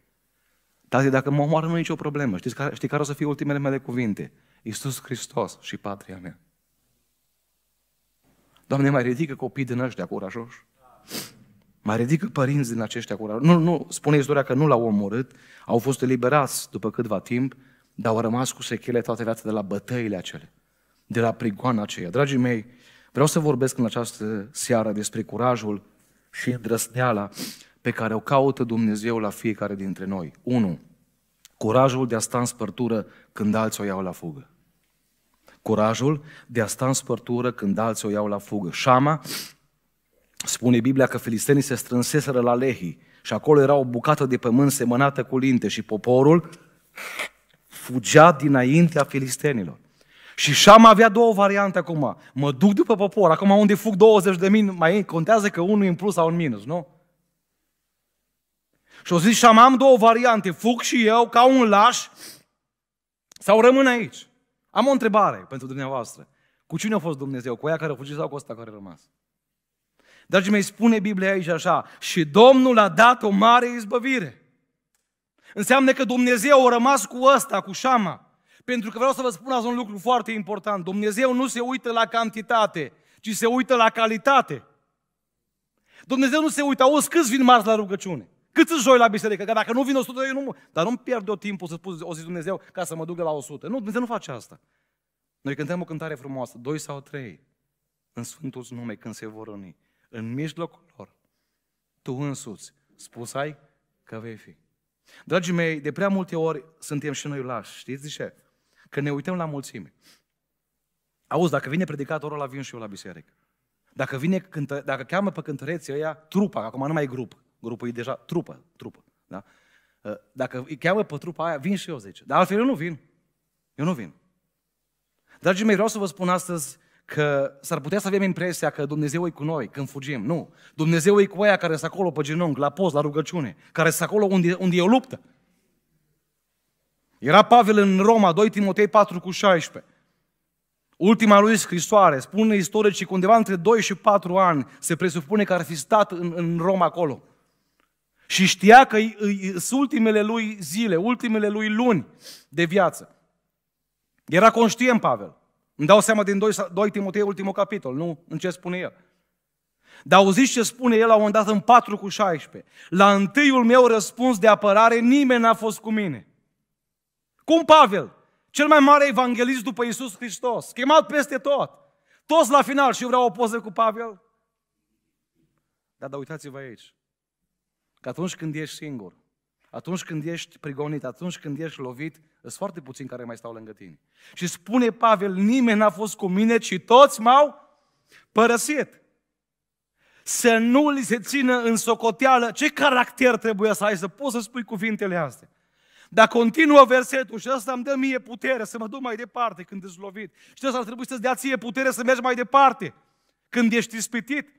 Dar dacă mă omoară nu e nicio problemă. Știți care, știi care o să fie ultimele mele cuvinte? Iisus Hristos și patria mea. Doamne, mai ridică copii din ăștia curajoși. Mai ridică părinți din aceștia curajoși. Nu, nu, spune istoria că nu l-au omorât, au fost eliberați după câtva timp, dar au rămas cu sechele toată viața de la bătăile acele, de la prigoana aceea. Dragii mei, Vreau să vorbesc în această seară despre curajul și îndrăsneala pe care o caută Dumnezeu la fiecare dintre noi. 1. Curajul de a sta în spărtură când alții o iau la fugă. Curajul de a sta în spărtură când alții o iau la fugă. Șama spune Biblia că filistenii se strânseseră la Lehi și acolo era o bucată de pământ semănată cu linte și poporul fugea dinaintea filistenilor. Și Șam avea două variante acum. Mă duc după popor, acum unde fug 20 de mii, mai contează că unul e în plus sau în minus, nu? Și o zis Șam, am două variante, fug și eu ca un laș sau rămân aici. Am o întrebare pentru dumneavoastră. Cu cine a fost Dumnezeu? Cu aia care a fugit sau cu ăsta care a rămas? Dragii mei, spune Biblia aici așa, și Domnul a dat o mare izbăvire. Înseamnă că Dumnezeu a rămas cu ăsta, cu Șama. Pentru că vreau să vă spun azi un lucru foarte important. Dumnezeu nu se uită la cantitate, ci se uită la calitate. Dumnezeu nu se uită, auzi câți vin marți la rugăciune? Cât îți joi la biserică? Că dacă nu vin 100 eu nu... Dar nu-mi pierd o timp să spun o zi Dumnezeu ca să mă ducă la 100. Nu, Dumnezeu nu face asta. Noi cântăm o cântare frumoasă, doi sau trei, în Sfântul nume, când se vor răni, în mijlocul lor, tu însuți, spus ai că vei fi. Dragii mei, de prea multe ori suntem și noi lași. Știți de ce? Că ne uităm la mulțime. Auzi, dacă vine predicatorul ăla, vin și eu la biserică. Dacă, vine cântă, dacă cheamă pe cântăreții ăia, trupa, acum nu mai e grup, grupul e deja trupă, trupă, da? Ă, dacă îi cheamă pe trupa aia, vin și eu, zice. Dar altfel eu nu vin. Eu nu vin. Dragii mei, vreau să vă spun astăzi că s-ar putea să avem impresia că Dumnezeu e cu noi când fugim. Nu. Dumnezeu e cu aia care sunt acolo pe genunchi, la post, la rugăciune, care sunt acolo unde, unde e o luptă. Era Pavel în Roma, 2 Timotei 4 cu 16. Ultima lui scrisoare, spune istoricii că undeva între 2 și 4 ani se presupune că ar fi stat în, în Roma acolo. Și știa că sunt ultimele lui zile, ultimele lui luni de viață. Era conștient Pavel. Îmi dau seama din 2, 2 Timotei, ultimul capitol, nu în ce spune el. Dar auziți ce spune el la un moment dat în 4 cu 16. La întâiul meu răspuns de apărare nimeni n-a fost cu mine. Cum Pavel, cel mai mare evanghelist după Isus Hristos, chemat peste tot, toți la final și eu vreau o poză cu Pavel? Da, dar, da, uitați-vă aici, că atunci când ești singur, atunci când ești prigonit, atunci când ești lovit, sunt foarte puțini care mai stau lângă tine. Și spune Pavel, nimeni n-a fost cu mine, ci toți m-au părăsit. Să nu li se țină în socoteală. Ce caracter trebuie să ai să poți să spui cuvintele astea? Dar continuă versetul și asta îmi dă mie putere să mă duc mai departe când ești lovit. Și asta ar trebui să-ți dea ție putere să mergi mai departe când ești ispitit.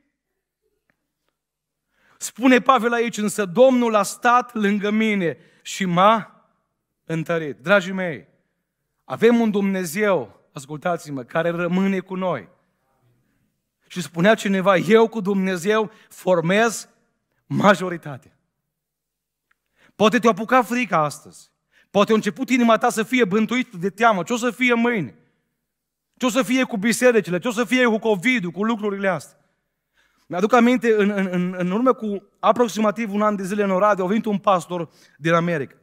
Spune Pavel aici, însă Domnul a stat lângă mine și m-a întărit. Dragii mei, avem un Dumnezeu, ascultați-mă, care rămâne cu noi. Și spunea cineva, eu cu Dumnezeu formez majoritatea. Poate te-a apucat frica astăzi. Poate a început inima ta să fie bântuit de teamă. Ce o să fie mâine? Ce o să fie cu bisericile? Ce o să fie cu covid cu lucrurile astea? Mi-aduc aminte, în, în, în, în urmă cu aproximativ un an de zile în Oradea, a venit un pastor din America.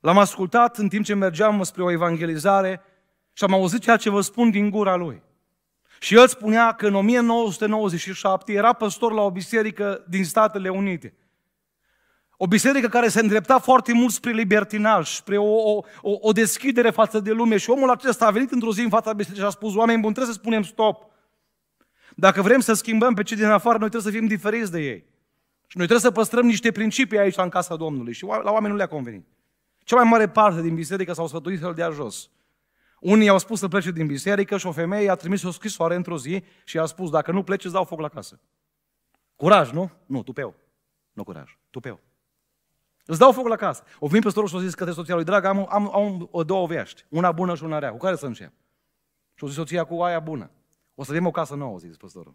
L-am ascultat în timp ce mergeam spre o evangelizare și am auzit ceea ce vă spun din gura lui. Și el spunea că în 1997 era păstor la o biserică din Statele Unite. O biserică care se îndrepta foarte mult spre libertinaj, spre o, o, o deschidere față de lume. Și omul acesta a venit într-o zi în fața bisericii și a spus, oameni buni, trebuie să spunem stop. Dacă vrem să schimbăm pe cei din afară, noi trebuie să fim diferiți de ei. Și noi trebuie să păstrăm niște principii aici în casa Domnului. Și la oameni nu le-a convenit. Cea mai mare parte din biserică s-au sfătuit să-l dea jos. Unii i-au spus să plece din biserică și o femeie i-a trimis o scrisoare într-o zi și i-a spus, dacă nu pleci, îți dau foc la casă. Curaj, nu? Nu, tupeu. Nu curaj, tupeu. Îți dau foc la casă. O vin pe și o zis către soția lui, dragă, am, am, am două vești, una bună și una rea. Cu care să încep? Și o zis soția cu aia bună. O să avem o casă nouă, zice păstorul.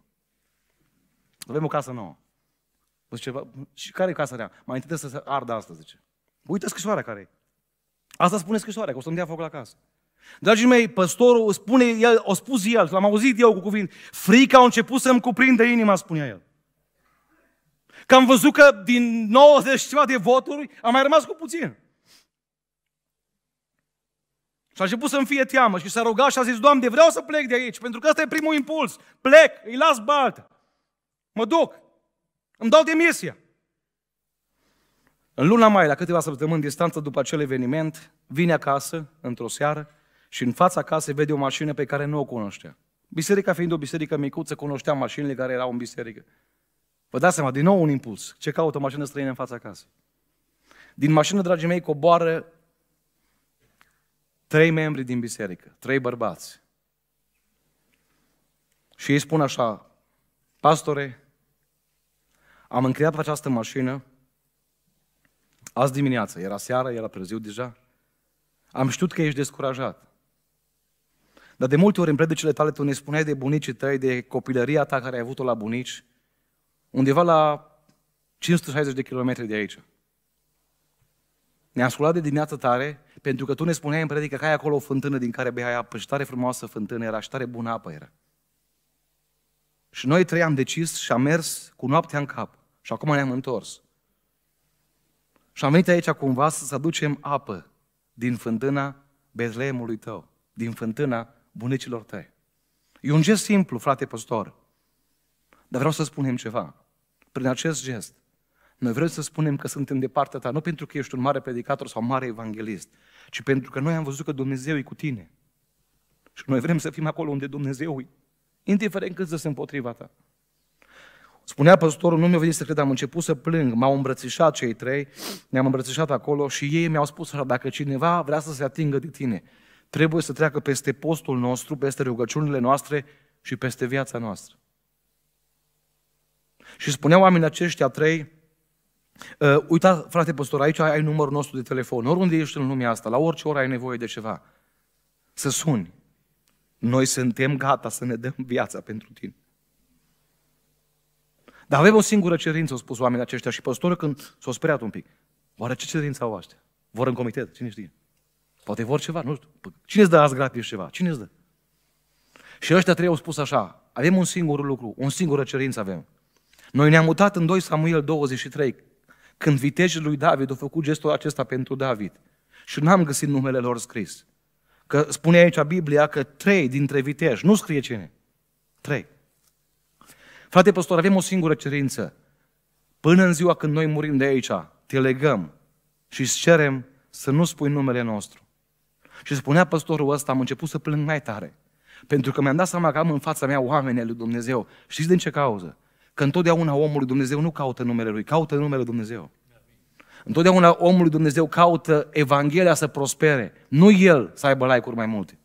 Să avem o casă nouă. Zice, și care e casa rea? Mai întâi să se ardă asta, zice. Uite scrisoarea care e. Asta spune scrisoarea, că o să-mi dea foc la casă. Dragii mei, păstorul spune, el, o spus el, l-am auzit eu cu cuvinte, frica a început să-mi cuprinde inima, spunea el. Că am văzut că din 90 ceva de voturi am mai rămas cu puțin. Și a început să-mi fie teamă și s-a rugat și a zis, Doamne, vreau să plec de aici, pentru că ăsta e primul impuls. Plec, îi las baltă. Mă duc. Îmi dau demisia. În luna mai, la câteva săptămâni distanță după acel eveniment, vine acasă, într-o seară, și în fața casei vede o mașină pe care nu o cunoștea. Biserica fiind o biserică micuță, cunoștea mașinile care erau în biserică. Vă dați seama, din nou un impuls. Ce caută o mașină străină în fața casei? Din mașină, dragii mei, coboară trei membri din biserică, trei bărbați. Și ei spun așa, pastore, am încheiat această mașină azi dimineață, era seara, era târziu deja, am știut că ești descurajat. Dar de multe ori în predicile tale tu ne spuneai de bunicii tăi, de copilăria ta care ai avut-o la bunici, undeva la 560 de kilometri de aici. Ne-am sculat de dimineață tare, pentru că tu ne spuneai în predică că ai acolo o fântână din care beai apă și tare frumoasă fântână era și tare bună apă era. Și noi trei am decis și am mers cu noaptea în cap. Și acum ne-am întors. Și am venit aici cumva să aducem apă din fântâna Betleemului tău, din fântâna bunicilor tăi. E un gest simplu, frate păstor. Dar vreau să spunem ceva prin acest gest, noi vrem să spunem că suntem de partea ta, nu pentru că ești un mare predicator sau un mare evanghelist, ci pentru că noi am văzut că Dumnezeu e cu tine. Și noi vrem să fim acolo unde Dumnezeu e, indiferent cât se împotriva ta. Spunea păstorul, nu mi-a venit să cred, am început să plâng, m-au îmbrățișat cei trei, ne-am îmbrățișat acolo și ei mi-au spus așa, dacă cineva vrea să se atingă de tine, trebuie să treacă peste postul nostru, peste rugăciunile noastre și peste viața noastră. Și spunea oamenii aceștia trei, uh, uita, frate păstor, aici ai numărul nostru de telefon, oriunde ești în lumea asta, la orice oră ai nevoie de ceva, să suni. Noi suntem gata să ne dăm viața pentru tine. Dar avem o singură cerință, au spus oamenii aceștia și păstorul când s-a speriat un pic. Oare ce cerință au astea? Vor în comitet, cine știe? Poate vor ceva, nu știu. Păi, cine ți dă azi gratis ceva? Cine ți dă? Și ăștia trei au spus așa, avem un singur lucru, o singură cerință avem. Noi ne-am mutat în 2 Samuel 23, când vitejii lui David au făcut gestul acesta pentru David. Și n-am găsit numele lor scris. Că spune aici Biblia că trei dintre viteji, nu scrie cine. Trei. Frate păstor, avem o singură cerință. Până în ziua când noi murim de aici, te legăm și îți cerem să nu spui numele nostru. Și spunea păstorul ăsta, am început să plâng mai tare. Pentru că mi-am dat seama că am în fața mea oamenii lui Dumnezeu. Știți din ce cauză? Că întotdeauna omul lui Dumnezeu nu caută numele lui, caută numele lui Dumnezeu. Întotdeauna omul lui Dumnezeu caută Evanghelia să prospere, nu el să aibă like-uri mai multe.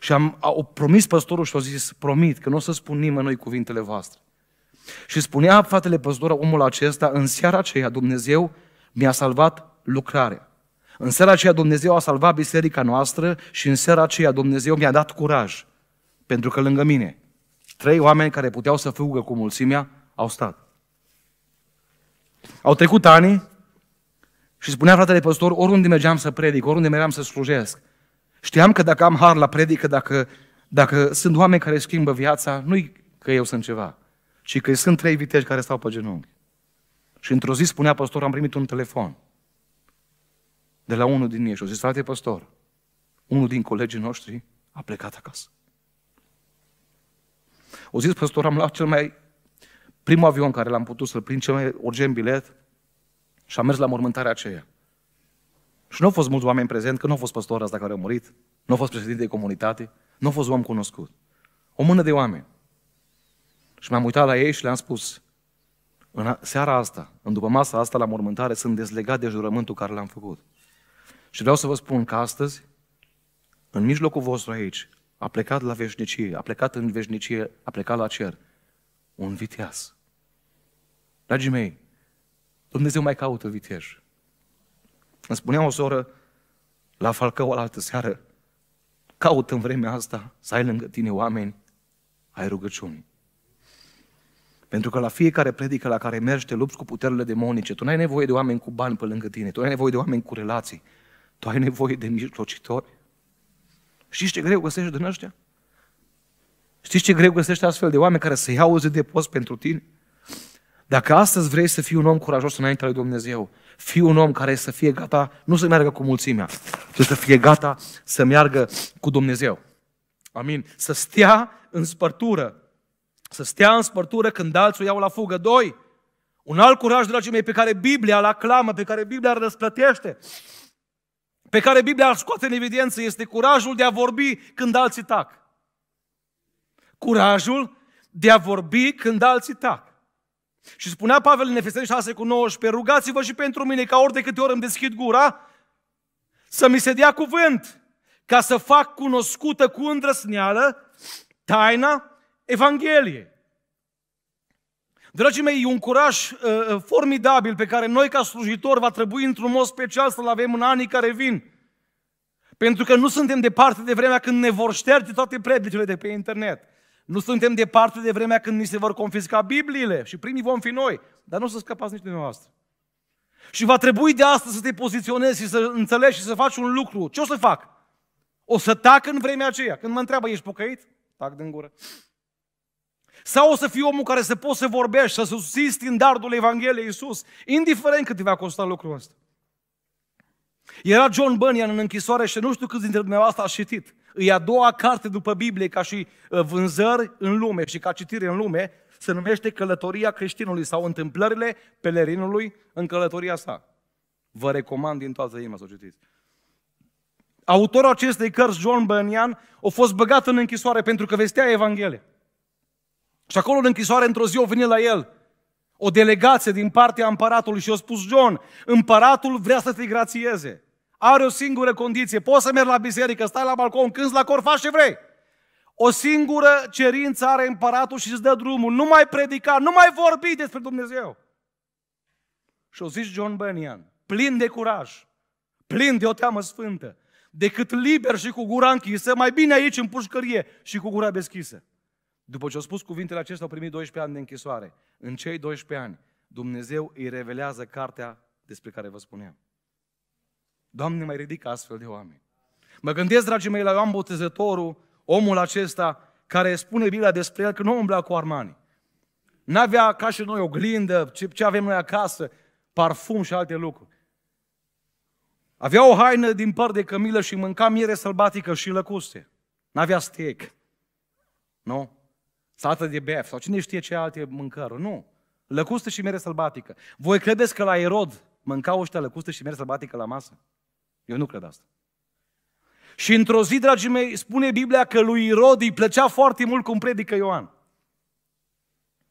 Și am au promis păstorul și au zis, promit că nu o să spun nimănui cuvintele voastre. Și spunea fratele păstor omul acesta, în seara aceea Dumnezeu mi-a salvat lucrarea. În seara aceea Dumnezeu a salvat biserica noastră și în seara aceea Dumnezeu mi-a dat curaj. Pentru că lângă mine Trei oameni care puteau să fugă cu mulțimea au stat. Au trecut ani și spunea fratele păstor, oriunde mergeam să predic, oriunde mergeam să slujesc, știam că dacă am har la predică, dacă, dacă sunt oameni care schimbă viața, nu-i că eu sunt ceva, ci că sunt trei viteji care stau pe genunchi. Și într-o zi spunea păstor, am primit un telefon de la unul din ei și a zis, frate păstor, unul din colegii noștri a plecat acasă. O zis păstor, am ah, luat cel mai prim avion care l-am putut să-l prind, cel mai urgent bilet și am mers la mormântarea aceea. Și nu au fost mulți oameni prezent, că nu au fost păstor ăsta care a murit, nu au fost președinte de comunitate, nu au fost om cunoscut. O mână de oameni. Și m-am uitat la ei și le-am spus, în seara asta, în după masa asta la mormântare, sunt dezlegat de jurământul care l-am făcut. Și vreau să vă spun că astăzi, în mijlocul vostru aici, a plecat la veșnicie, a plecat în veșnicie, a plecat la cer. Un viteaz. Dragii mei, Dumnezeu mai caută viteși. Îmi spunea o soră la Falcău la altă seară, caută în vremea asta să ai lângă tine oameni ai rugăciuni. Pentru că la fiecare predică la care mergi te lupți cu puterile demonice. Tu nu ai nevoie de oameni cu bani pe lângă tine, tu ai nevoie de oameni cu relații, tu ai nevoie de mijlocitori Știți ce greu găsești din ăștia? Știți ce greu găsești astfel de oameni care să iau o zi de post pentru tine? Dacă astăzi vrei să fii un om curajos înaintea lui Dumnezeu, fii un om care să fie gata, nu să meargă cu mulțimea, ci să fie gata să meargă cu Dumnezeu. Amin. Să stea în spărtură. Să stea în spărtură când alții o iau la fugă. Doi, un alt curaj, dragii mei, pe care Biblia îl aclamă, pe care Biblia îl răsplătește, pe care Biblia îl scoate în evidență este curajul de a vorbi când alții tac. Curajul de a vorbi când alții tac. Și spunea Pavel în Efeseni 6 cu 19, rugați-vă și pentru mine ca ori de câte ori îmi deschid gura, să mi se dea cuvânt, ca să fac cunoscută cu îndrăsneală taina Evangheliei. Dragii mei, e un curaj uh, uh, formidabil pe care noi ca slujitori va trebui într-un mod special să-l avem în anii care vin. Pentru că nu suntem departe de vremea când ne vor șterge toate predicile de pe internet. Nu suntem departe de vremea când ni se vor confisca Bibliile și primii vom fi noi. Dar nu o să scăpați nici de noastră. Și va trebui de asta să te poziționezi și să înțelegi și să faci un lucru. Ce o să fac? O să tac în vremea aceea. Când mă întreabă, ești pocăit? Tac din gură. Sau o să fii omul care să poți să vorbești, să susții în dardul Evangheliei Iisus, indiferent cât te va costa lucrul ăsta. Era John Bunyan în închisoare și nu știu câți dintre dumneavoastră a citit. E a doua carte după Biblie ca și uh, vânzări în lume și ca citire în lume, se numește Călătoria creștinului sau Întâmplările pelerinului în călătoria sa. Vă recomand din toată inima să o citiți. Autorul acestei cărți, John Bunyan, a fost băgat în închisoare pentru că vestea Evanghelia. Și acolo în închisoare, într-o zi, o venit la el o delegație din partea împăratului și i-a spus, John, împăratul vrea să te grațieze. Are o singură condiție. Poți să mergi la biserică, stai la balcon, când la cor, faci ce vrei. O singură cerință are împăratul și îți dă drumul. Nu mai predica, nu mai vorbi despre Dumnezeu. Și o zis John Bunyan, plin de curaj, plin de o teamă sfântă, decât liber și cu gura închisă, mai bine aici în pușcărie și cu gura deschisă. După ce au spus cuvintele acestea, au primit 12 ani de închisoare. În cei 12 ani, Dumnezeu îi revelează cartea despre care vă spuneam. Doamne, mai ridică astfel de oameni. Mă gândesc, dragii mei, la Ioan Botezătorul, omul acesta care spune Biblia despre el că nu umbla cu armani. N-avea ca și noi oglindă, ce, ce avem noi acasă, parfum și alte lucruri. Avea o haină din păr de cămilă și mânca miere sălbatică și lăcuste. N-avea steak, Nu? salată de bef sau cine știe ce alte mâncăruri. Nu. Lăcustă și mere sălbatică. Voi credeți că la Erod mâncau ăștia lăcustă și mere sălbatică la masă? Eu nu cred asta. Și într-o zi, dragii mei, spune Biblia că lui Irod îi plăcea foarte mult cum predică Ioan.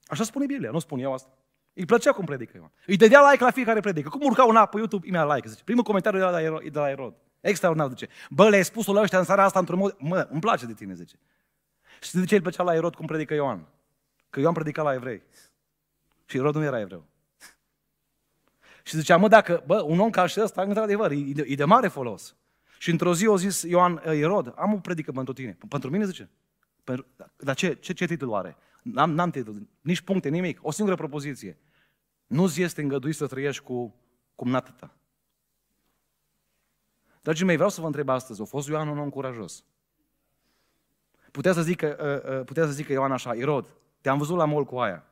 Așa spune Biblia, nu spun eu asta. Îi plăcea cum predică Ioan. Îi dădea like la fiecare predică. Cum urca un pe YouTube, îmi like. Zice. Primul comentariu de la, de la Erod. Extraordinar, zice. Bă, le-ai spus-o la ăștia în seara asta într-un mod... Mă, îmi place de tine, zice. Și de ce el plăcea la Irod cum predică Ioan. Că Ioan predica la evrei. Și Irod nu era evreu. Și zicea, mă, dacă, bă, un om ca și ăsta, într-adevăr, e de, e de mare folos. Și într-o zi o zis Ioan Irod, am o predică pentru tine. Pentru mine, zice? Pentru, dar ce, ce, ce titlu are? N-am, n-am titlu, nici puncte, nimic. O singură propoziție. Nu-ți este îngăduit să trăiești cu cumnata ta. Dragii mei, vreau să vă întreb astăzi, a fost Ioan un om curajos? Putea să zică, ă, ă, putea să zică Ioan așa, Irod, te-am văzut la mol cu aia.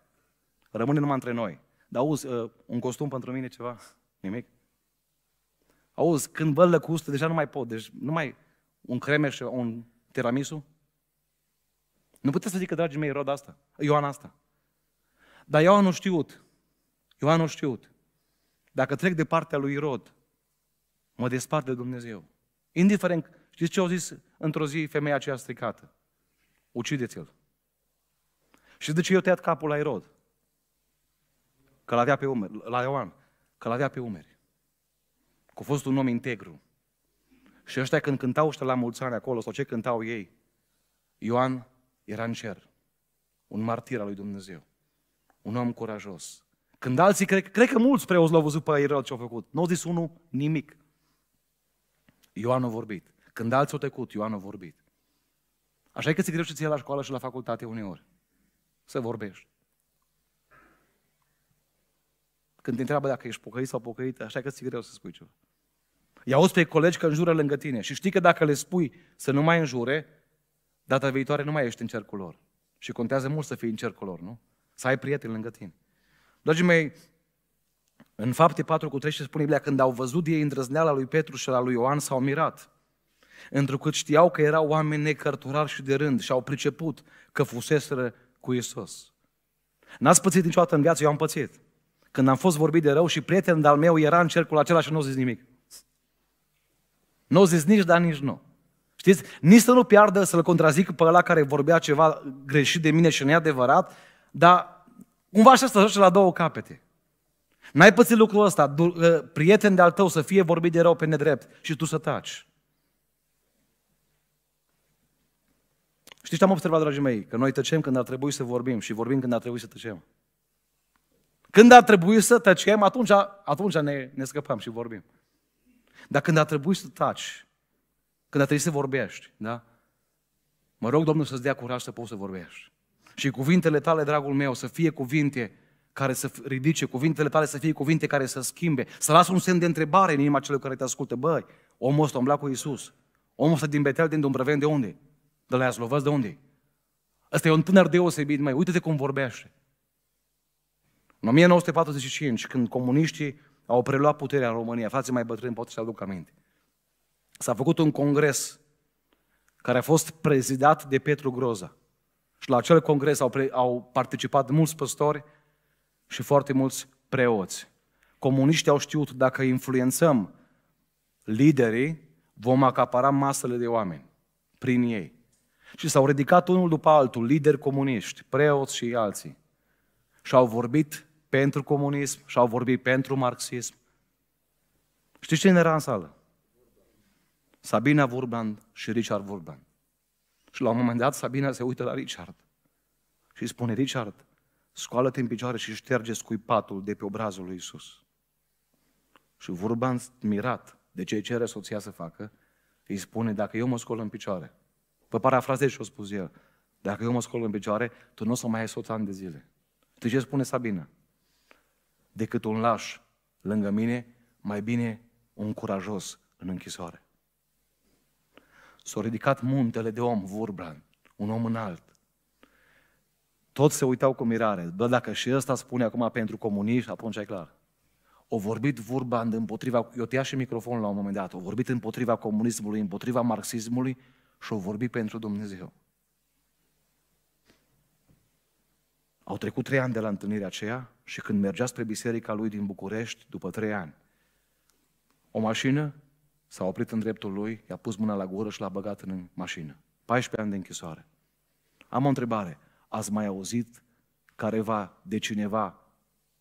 Rămâne numai între noi. Dar auzi, ă, un costum pentru mine ceva? Nimic? Auzi, când văd lăcustă, deja nu mai pot. Deci nu mai un creme și un tiramisu? Nu putea să zică, dragii mei, Irod asta, Ioan asta. Dar Ioan nu știut. Ioan nu știut. Dacă trec de partea lui Irod, mă despart de Dumnezeu. Indiferent, știți ce au zis într-o zi femeia aceea stricată? Ucideți-l. Și de ce eu tăiat capul la Irod? Că l-avea pe umeri, la Ioan, că l-avea pe umeri. Că a fost un om integru. Și ăștia când cântau ăștia la mulți ani acolo, sau ce cântau ei, Ioan era în cer, un martir al lui Dumnezeu, un om curajos. Când alții, cred, cred că mulți preoți l-au văzut pe Irod ce-au făcut, nu au zis unul nimic. Ioan a vorbit. Când alții au tăcut, Ioan a vorbit. Așa e că ți greu și ție la școală și la facultate uneori. Să vorbești. Când te întreabă dacă ești pocăit sau pocăit, așa e că ți greu să spui ceva. Ia auzi pe colegi că înjură lângă tine și știi că dacă le spui să nu mai înjure, data viitoare nu mai ești în cercul lor. Și contează mult să fii în cercul lor, nu? Să ai prieteni lângă tine. Dragii mei, în fapte 4 cu 3 spune Biblia, când au văzut ei îndrăzneala lui Petru și la lui Ioan, s-au mirat întrucât știau că erau oameni necărturari și de rând și au priceput că fuseseră cu Isus. N-ați pățit niciodată în viață, eu am pățit. Când am fost vorbit de rău și prietenul al meu era în cercul acela și nu zis nimic. Nu zis nici, da, nici nu. Știți? Nici să nu piardă să-l contrazic pe ăla care vorbea ceva greșit de mine și neadevărat, dar cumva așa să la două capete. N-ai pățit lucrul ăsta, ă, prieten de-al tău să fie vorbit de rău pe nedrept și tu să taci. Știți ce am observat, dragii mei? Că noi tăcem când ar trebui să vorbim și vorbim când ar trebui să tăcem. Când ar trebui să tăcem, atunci, atunci ne, ne scăpăm și vorbim. Dar când ar trebui să taci, când ar trebui să vorbești, da? Mă rog, Domnul, să-ți dea curaj să poți să vorbești. Și cuvintele tale, dragul meu, să fie cuvinte care să ridice, cuvintele tale să fie cuvinte care să schimbe, să lasă un semn de întrebare în inima celor care te ascultă. Băi, omul ăsta umbla cu Iisus. Omul ăsta din Betel, din Dumbrăven, de unde? De la Iaslovați, de unde -i? Ăsta e un tânăr deosebit, mai uite-te cum vorbește. În 1945, când comuniștii au preluat puterea în România, față mai bătrâni pot să aduc aminte, s-a făcut un congres care a fost prezidat de Petru Groza. Și la acel congres au, pre- au participat mulți păstori și foarte mulți preoți. Comuniștii au știut, dacă influențăm liderii, vom acapara masele de oameni prin ei. Și s-au ridicat unul după altul, lideri comuniști, preoți și alții. Și au vorbit pentru comunism, și au vorbit pentru marxism. Știți cine era în sală? Sabina Vurban și Richard Vurban. Și la un moment dat Sabina se uită la Richard și spune, Richard, scoală-te în picioare și șterge scuipatul de pe obrazul lui Isus. Și Vurban, mirat de ce cere soția să facă, îi spune, dacă eu mă scol în picioare, Vă parafrazez și o spus el. Dacă eu mă scol în picioare, tu nu o să mai ai soț ani de zile. Tu ce spune Sabina? Decât un laș lângă mine, mai bine un curajos în închisoare. S-a ridicat muntele de om, Vurbran, un om înalt. Toți se uitau cu mirare. Bă, dacă și ăsta spune acum pentru comuniști, atunci e clar. O vorbit Vurbran împotriva, eu tăia și microfonul la un moment dat, o vorbit împotriva comunismului, împotriva marxismului și-au vorbit pentru Dumnezeu. Au trecut trei ani de la întâlnirea aceea și când mergea spre biserica lui din București, după trei ani, o mașină s-a oprit în dreptul lui, i-a pus mâna la gură și l-a băgat în mașină. 14 ani de închisoare. Am o întrebare. Ați mai auzit careva de cineva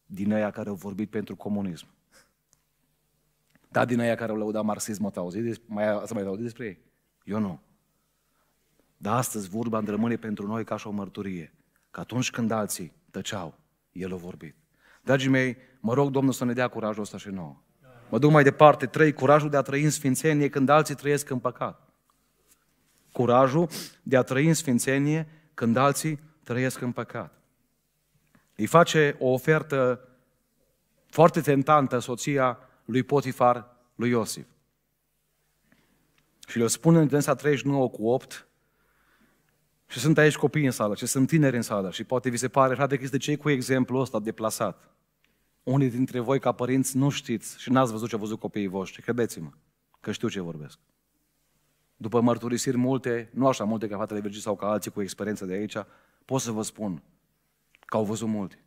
din aia care au vorbit pentru comunism? Da, din aia care au lăudat marxismul, ați auzit, mai, ați mai auzit despre ei? Eu nu. Dar astăzi vorba îmi rămâne pentru noi ca și o mărturie. Că atunci când alții tăceau, El a vorbit. Dragii mei, mă rog Domnul să ne dea curajul ăsta și nouă. Mă duc mai departe, trei, curajul de a trăi în sfințenie când alții trăiesc în păcat. Curajul de a trăi în sfințenie când alții trăiesc în păcat. Îi face o ofertă foarte tentantă soția lui Potifar, lui Iosif. Și le spune în Genesa 39 cu 8, și sunt aici copii în sală, și sunt tineri în sală, și poate vi se pare, frate, că este cei cu exemplu ăsta deplasat. Unii dintre voi, ca părinți, nu știți și n-ați văzut ce au văzut copiii voștri. Credeți-mă, că știu ce vorbesc. După mărturisiri multe, nu așa multe ca fratele Virgil sau ca alții cu experiență de aici, pot să vă spun că au văzut multe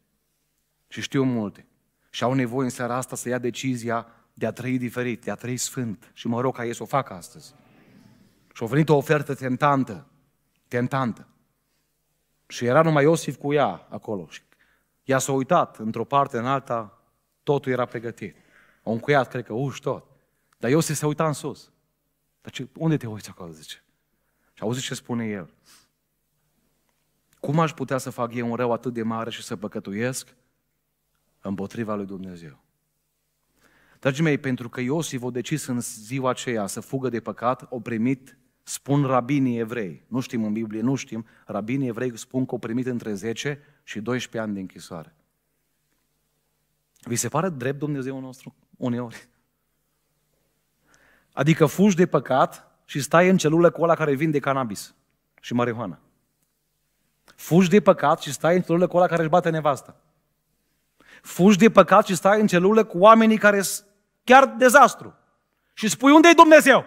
și știu multe și au nevoie în seara asta să ia decizia de a trăi diferit, de a trăi sfânt și mă rog ca ei să o facă astăzi. Și a venit o ofertă tentantă tentantă. Și era numai Iosif cu ea acolo. Și ea s-a uitat într-o parte în alta, totul era pregătit. O încuiat, cred că, uși tot. Dar Iosif s-a uitat în sus. Dar ce, unde te uiți acolo, zice? Și auzi ce spune el. Cum aș putea să fac eu un rău atât de mare și să păcătuiesc împotriva lui Dumnezeu? Dragii mei, pentru că Iosif a decis în ziua aceea să fugă de păcat, o primit spun rabinii evrei, nu știm în Biblie, nu știm, rabinii evrei spun că au primit între 10 și 12 ani de închisoare. Vi se pare drept Dumnezeu nostru uneori? Adică fugi de păcat și stai în celulă cu ăla care vinde cannabis și marihuana. Fugi de păcat și stai în celulă cu ăla care își bate nevasta. Fugi de păcat și stai în celulă cu oamenii care sunt chiar dezastru. Și spui, unde e Dumnezeu?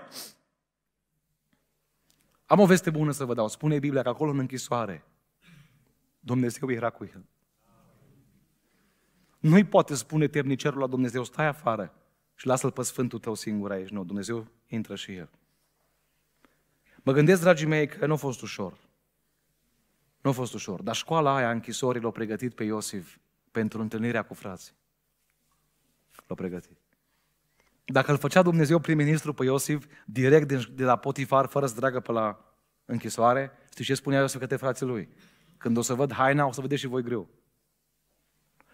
Am o veste bună să vă dau. Spune Biblia că acolo în închisoare Dumnezeu era cu el. Nu-i poate spune temnicerul la Dumnezeu, stai afară și lasă-l pe Sfântul tău singur aici. Nu, Dumnezeu intră și el. Mă gândesc, dragii mei, că nu a fost ușor. Nu a fost ușor, dar școala aia închisorii l-a pregătit pe Iosif pentru întâlnirea cu frații. L-a pregătit. Dacă îl făcea Dumnezeu prim-ministru pe Iosif, direct din, de la Potifar, fără să dragă pe la închisoare, știi ce spunea Iosif către frații lui? Când o să văd haina, o să vedeți și voi greu.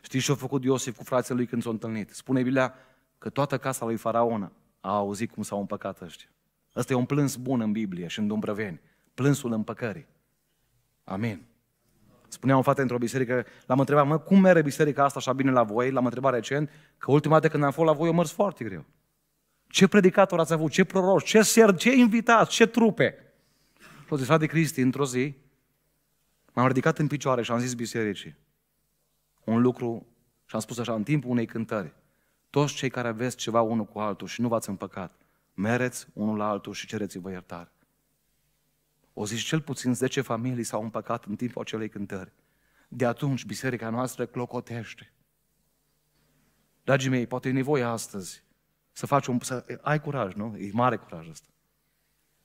Știți ce a făcut Iosif cu frații lui când s-au întâlnit? Spune Biblia că toată casa lui Faraon a auzit cum s-au împăcat ăștia. Ăsta e un plâns bun în Biblie și în Dumbrăveni. Plânsul împăcării. Amin. Spunea un frate într-o biserică, l-am întrebat, mă, cum merge biserica asta așa bine la voi? L-am întrebat recent, că ultima dată când am fost la voi, eu mers foarte greu. Ce predicator ați avut, ce proroși, ce ser, ce invitați, ce trupe. Și au zis, frate Cristi, într-o zi, m-am ridicat în picioare și am zis bisericii un lucru și am spus așa, în timpul unei cântări, toți cei care aveți ceva unul cu altul și nu v-ați împăcat, mereți unul la altul și cereți-vă iertare. O zis cel puțin 10 familii s-au împăcat în timpul acelei cântări. De atunci biserica noastră clocotește. Dragii mei, poate e nevoie astăzi să faci un, să ai curaj, nu? E mare curaj ăsta.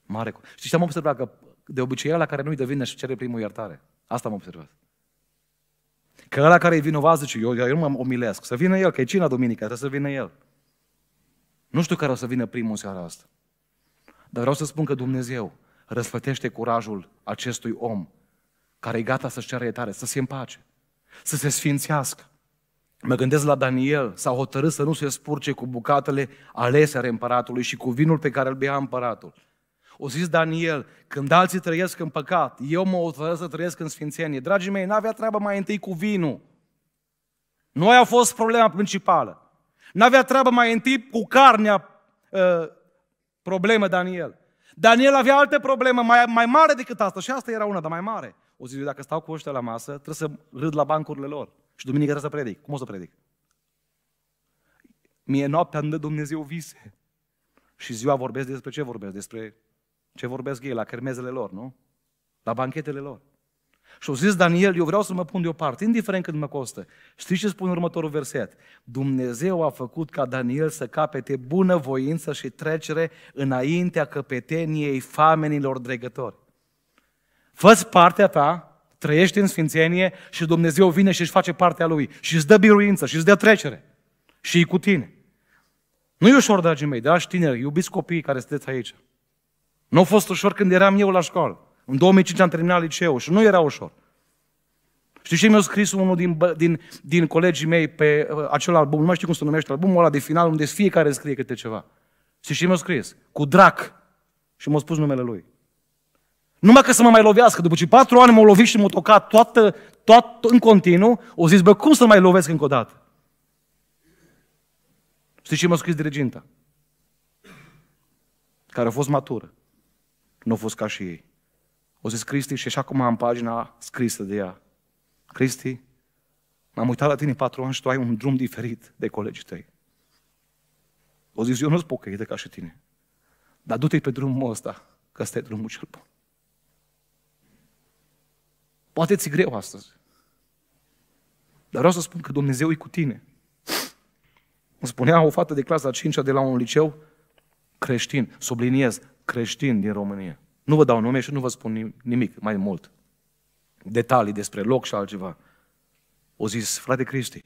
Mare curaj. Știi ce am observat? Că de obicei la care nu-i devine și cere primul iertare. Asta am observat. Că ăla care e vinovat zice, eu, eu nu mă omilesc. Să vină el, că e cina duminică, trebuie să vină el. Nu știu care o să vină primul în seara asta. Dar vreau să spun că Dumnezeu răsfătește curajul acestui om care e gata să-și ceară iertare, să se împace, să se sfințească, Mă gândesc la Daniel, s-a hotărât să nu se spurce cu bucatele alese ale împăratului și cu vinul pe care îl bea împăratul. O zis Daniel, când alții trăiesc în păcat, eu mă hotărăsc să trăiesc în sfințenie. Dragii mei, n-avea treabă mai întâi cu vinul. Nu aia a fost problema principală. N-avea treabă mai întâi cu carnea uh, problemă Daniel. Daniel avea alte probleme mai, mai mare decât asta și asta era una, dar mai mare. O zis, dacă stau cu ăștia la masă, trebuie să râd la bancurile lor. Și duminică trebuie să predic. Cum o să predic? Mie noaptea îmi dă Dumnezeu vise. Și ziua vorbesc despre ce vorbesc? Despre ce vorbesc ei la cărmezele lor, nu? La banchetele lor. Și au zis Daniel, eu vreau să mă pun deoparte, indiferent cât mă costă. Știi ce spune următorul verset? Dumnezeu a făcut ca Daniel să capete bună voință și trecere înaintea căpeteniei famenilor dregători. Fă-ți partea ta trăiește în sfințenie și Dumnezeu vine și își face partea Lui și îți dă biruință și îți dă trecere și e cu tine. Nu e ușor, dragii mei, dragi tineri, iubiți copiii care sunteți aici. Nu a fost ușor când eram eu la școală. În 2005 am terminat liceul și nu era ușor. Știți ce mi-a scris unul din, din, din colegii mei pe uh, acel album, nu mai știu cum se numește, albumul ăla de final, unde fiecare scrie câte ceva. Știți ce mi-a scris? Cu drac. Și mi-a spus numele lui. Numai că să mă mai lovească. După ce patru ani m-au lovit și m-au tocat toată, toată, în continuu, o zis, bă, cum să mai lovesc încă o dată? Știi ce m-a scris diriginta? Care a fost matură. Nu a fost ca și ei. O zis Cristi și așa cum am pagina scrisă de ea. Cristi, m-am uitat la tine patru ani și tu ai un drum diferit de colegii tăi. O zis, eu nu-s pocăită ca și tine. Dar du-te pe drumul ăsta, că ăsta e drumul cel bun. Poate ți greu astăzi. Dar vreau să spun că Dumnezeu e cu tine. Îmi spunea o fată de clasa 5 de la un liceu creștin, subliniez, creștin din România. Nu vă dau nume și nu vă spun nimic mai mult. Detalii despre loc și altceva. O zis, frate Cristi,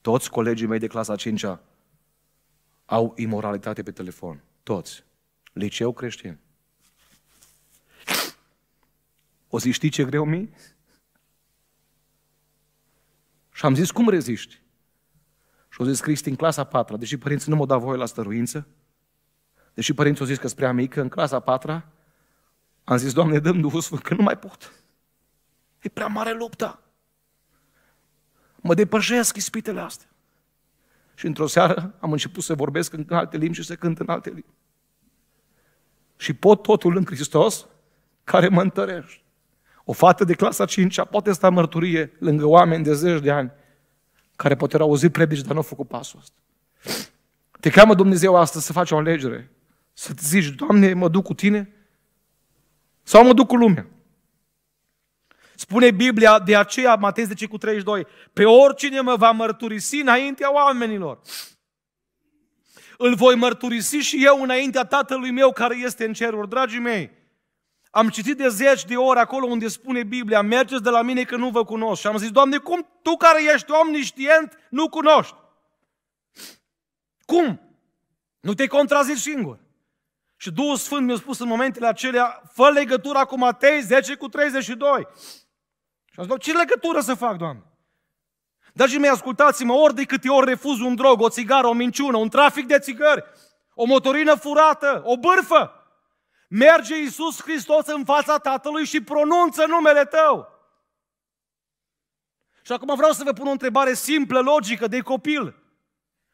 toți colegii mei de clasa 5 au imoralitate pe telefon. Toți. Liceu creștin. O zi știi ce greu mi și am zis, cum reziști? Și au zis, Cristi, în clasa 4 deși părinții nu mă dau voie la stăruință, deși părinții au zis că sunt prea mică, în clasa 4 am zis, Doamne, dăm Duhul Sfânt, că nu mai pot. E prea mare lupta. Mă depășesc ispitele astea. Și într-o seară am început să vorbesc în alte limbi și să cânt în alte limbi. Și pot totul în Hristos care mă întărește. O fată de clasa 5 poate sta mărturie lângă oameni de zeci de ani care poate au auzit predici, dar nu au făcut pasul ăsta. Te cheamă Dumnezeu astăzi să faci o alegere. Să te zici, Doamne, mă duc cu Tine sau mă duc cu lumea. Spune Biblia, de aceea, Matei 10 cu 32, pe oricine mă va mărturisi înaintea oamenilor. Îl voi mărturisi și eu înaintea Tatălui meu care este în ceruri, dragii mei. Am citit de zeci de ori acolo unde spune Biblia, mergeți de la mine că nu vă cunosc. Și am zis, Doamne, cum tu care ești omniștient nu cunoști? Cum? Nu te contrazici singur. Și Duhul Sfânt mi-a spus în momentele acelea, fă legătura cu Matei 10 cu 32. Și am zis, ce legătură să fac, Doamne? Dragii mei, ascultați-mă, ori de câte ori refuz un drog, o țigară, o minciună, un trafic de țigări, o motorină furată, o bârfă, Merge Iisus Hristos în fața Tatălui și pronunță numele tău. Și acum vreau să vă pun o întrebare simplă, logică, de copil.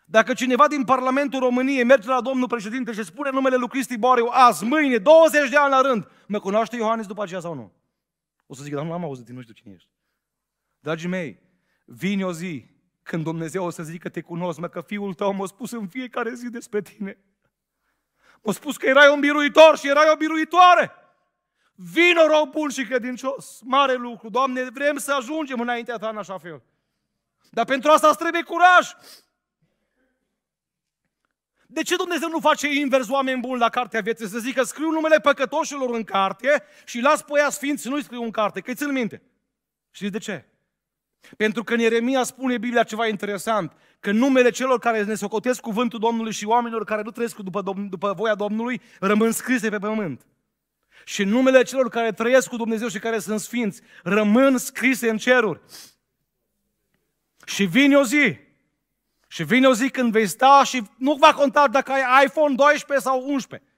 Dacă cineva din Parlamentul României merge la domnul președinte și spune numele lui Cristi Boariu azi, mâine, 20 de ani la rând, mă cunoaște Iohannis după aceea sau nu? O să zic, dar nu l-am auzit, nu știu cine ești. Dragii mei, vine o zi când Dumnezeu o să zică te cunosc, mă, că fiul tău m-a spus în fiecare zi despre tine. Mi-a spus că erai un biruitor și erai o biruitoare. Vino rău bun și credincios. Mare lucru. Doamne, vrem să ajungem înaintea ta în așa fel. Dar pentru asta îți trebuie curaj. De ce Dumnezeu nu face invers oameni buni la cartea vieții? Să zică, scriu numele păcătoșilor în carte și las pe ea sfinți, nu-i scriu în carte, că i l minte. Știți de ce? Pentru că în Ieremia spune Biblia ceva interesant, că numele celor care ne socotesc cuvântul Domnului și oamenilor care nu trăiesc după, după voia Domnului rămân scrise pe pământ. Și numele celor care trăiesc cu Dumnezeu și care sunt sfinți rămân scrise în ceruri. Și vine o zi, și vine o zi când vei sta și nu va conta dacă ai iPhone 12 sau 11.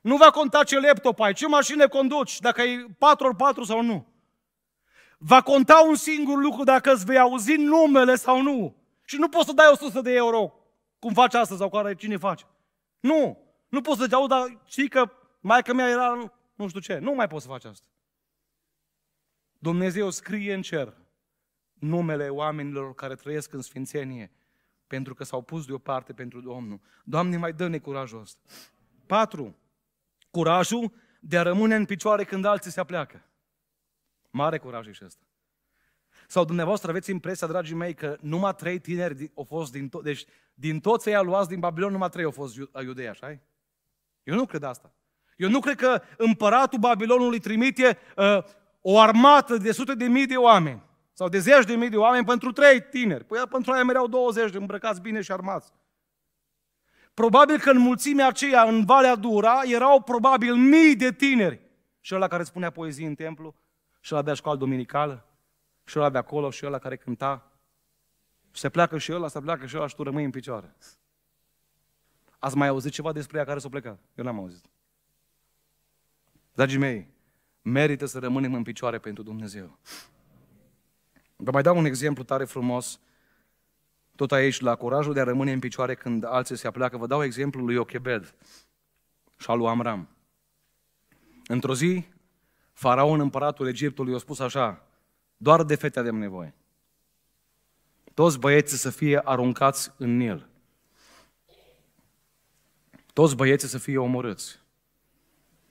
Nu va conta ce laptop ai, ce mașină conduci, dacă ai 4x4 sau nu. Va conta un singur lucru dacă îți vei auzi numele sau nu. Și nu poți să dai 100 de euro, cum faci astăzi sau care cine face. Nu, nu poți să-ți auzi, dar știi că mai că mea era nu știu ce. Nu mai poți să faci asta. Dumnezeu scrie în cer numele oamenilor care trăiesc în sfințenie pentru că s-au pus deoparte pentru Domnul. Doamne, mai dă-ne curajul ăsta. 4. Curajul de a rămâne în picioare când alții se apleacă. Mare curaj și ăsta. Sau dumneavoastră aveți impresia, dragii mei, că numai trei tineri au fost din toți, deci din toți ei luați din Babilon, numai trei au fost iudei, așa Eu nu cred asta. Eu nu cred că împăratul Babilonului trimite uh, o armată de sute de mii de oameni sau de zeci de mii de oameni pentru trei tineri. Păi pentru aia mereau 20 de îmbrăcați bine și armați. Probabil că în mulțimea aceea, în Valea Dura, erau probabil mii de tineri. Și ăla care spunea poezii în templu, și ăla avea școală dominicală, și ăla de acolo, și ăla care cânta. Și se pleacă și ăla, se pleacă și ăla și tu rămâi în picioare. Ați mai auzit ceva despre ea care s-a plecat? Eu n-am auzit. Dragii mei, merită să rămânem în picioare pentru Dumnezeu. Vă mai dau un exemplu tare frumos, tot aici, la curajul de a rămâne în picioare când alții se apleacă. Vă dau exemplul lui Ochebed și al lui Amram. Într-o zi, Faraon, împăratul Egiptului, i-a spus așa, doar de fete avem nevoie. Toți băieții să fie aruncați în Nil. Toți băieții să fie omorâți.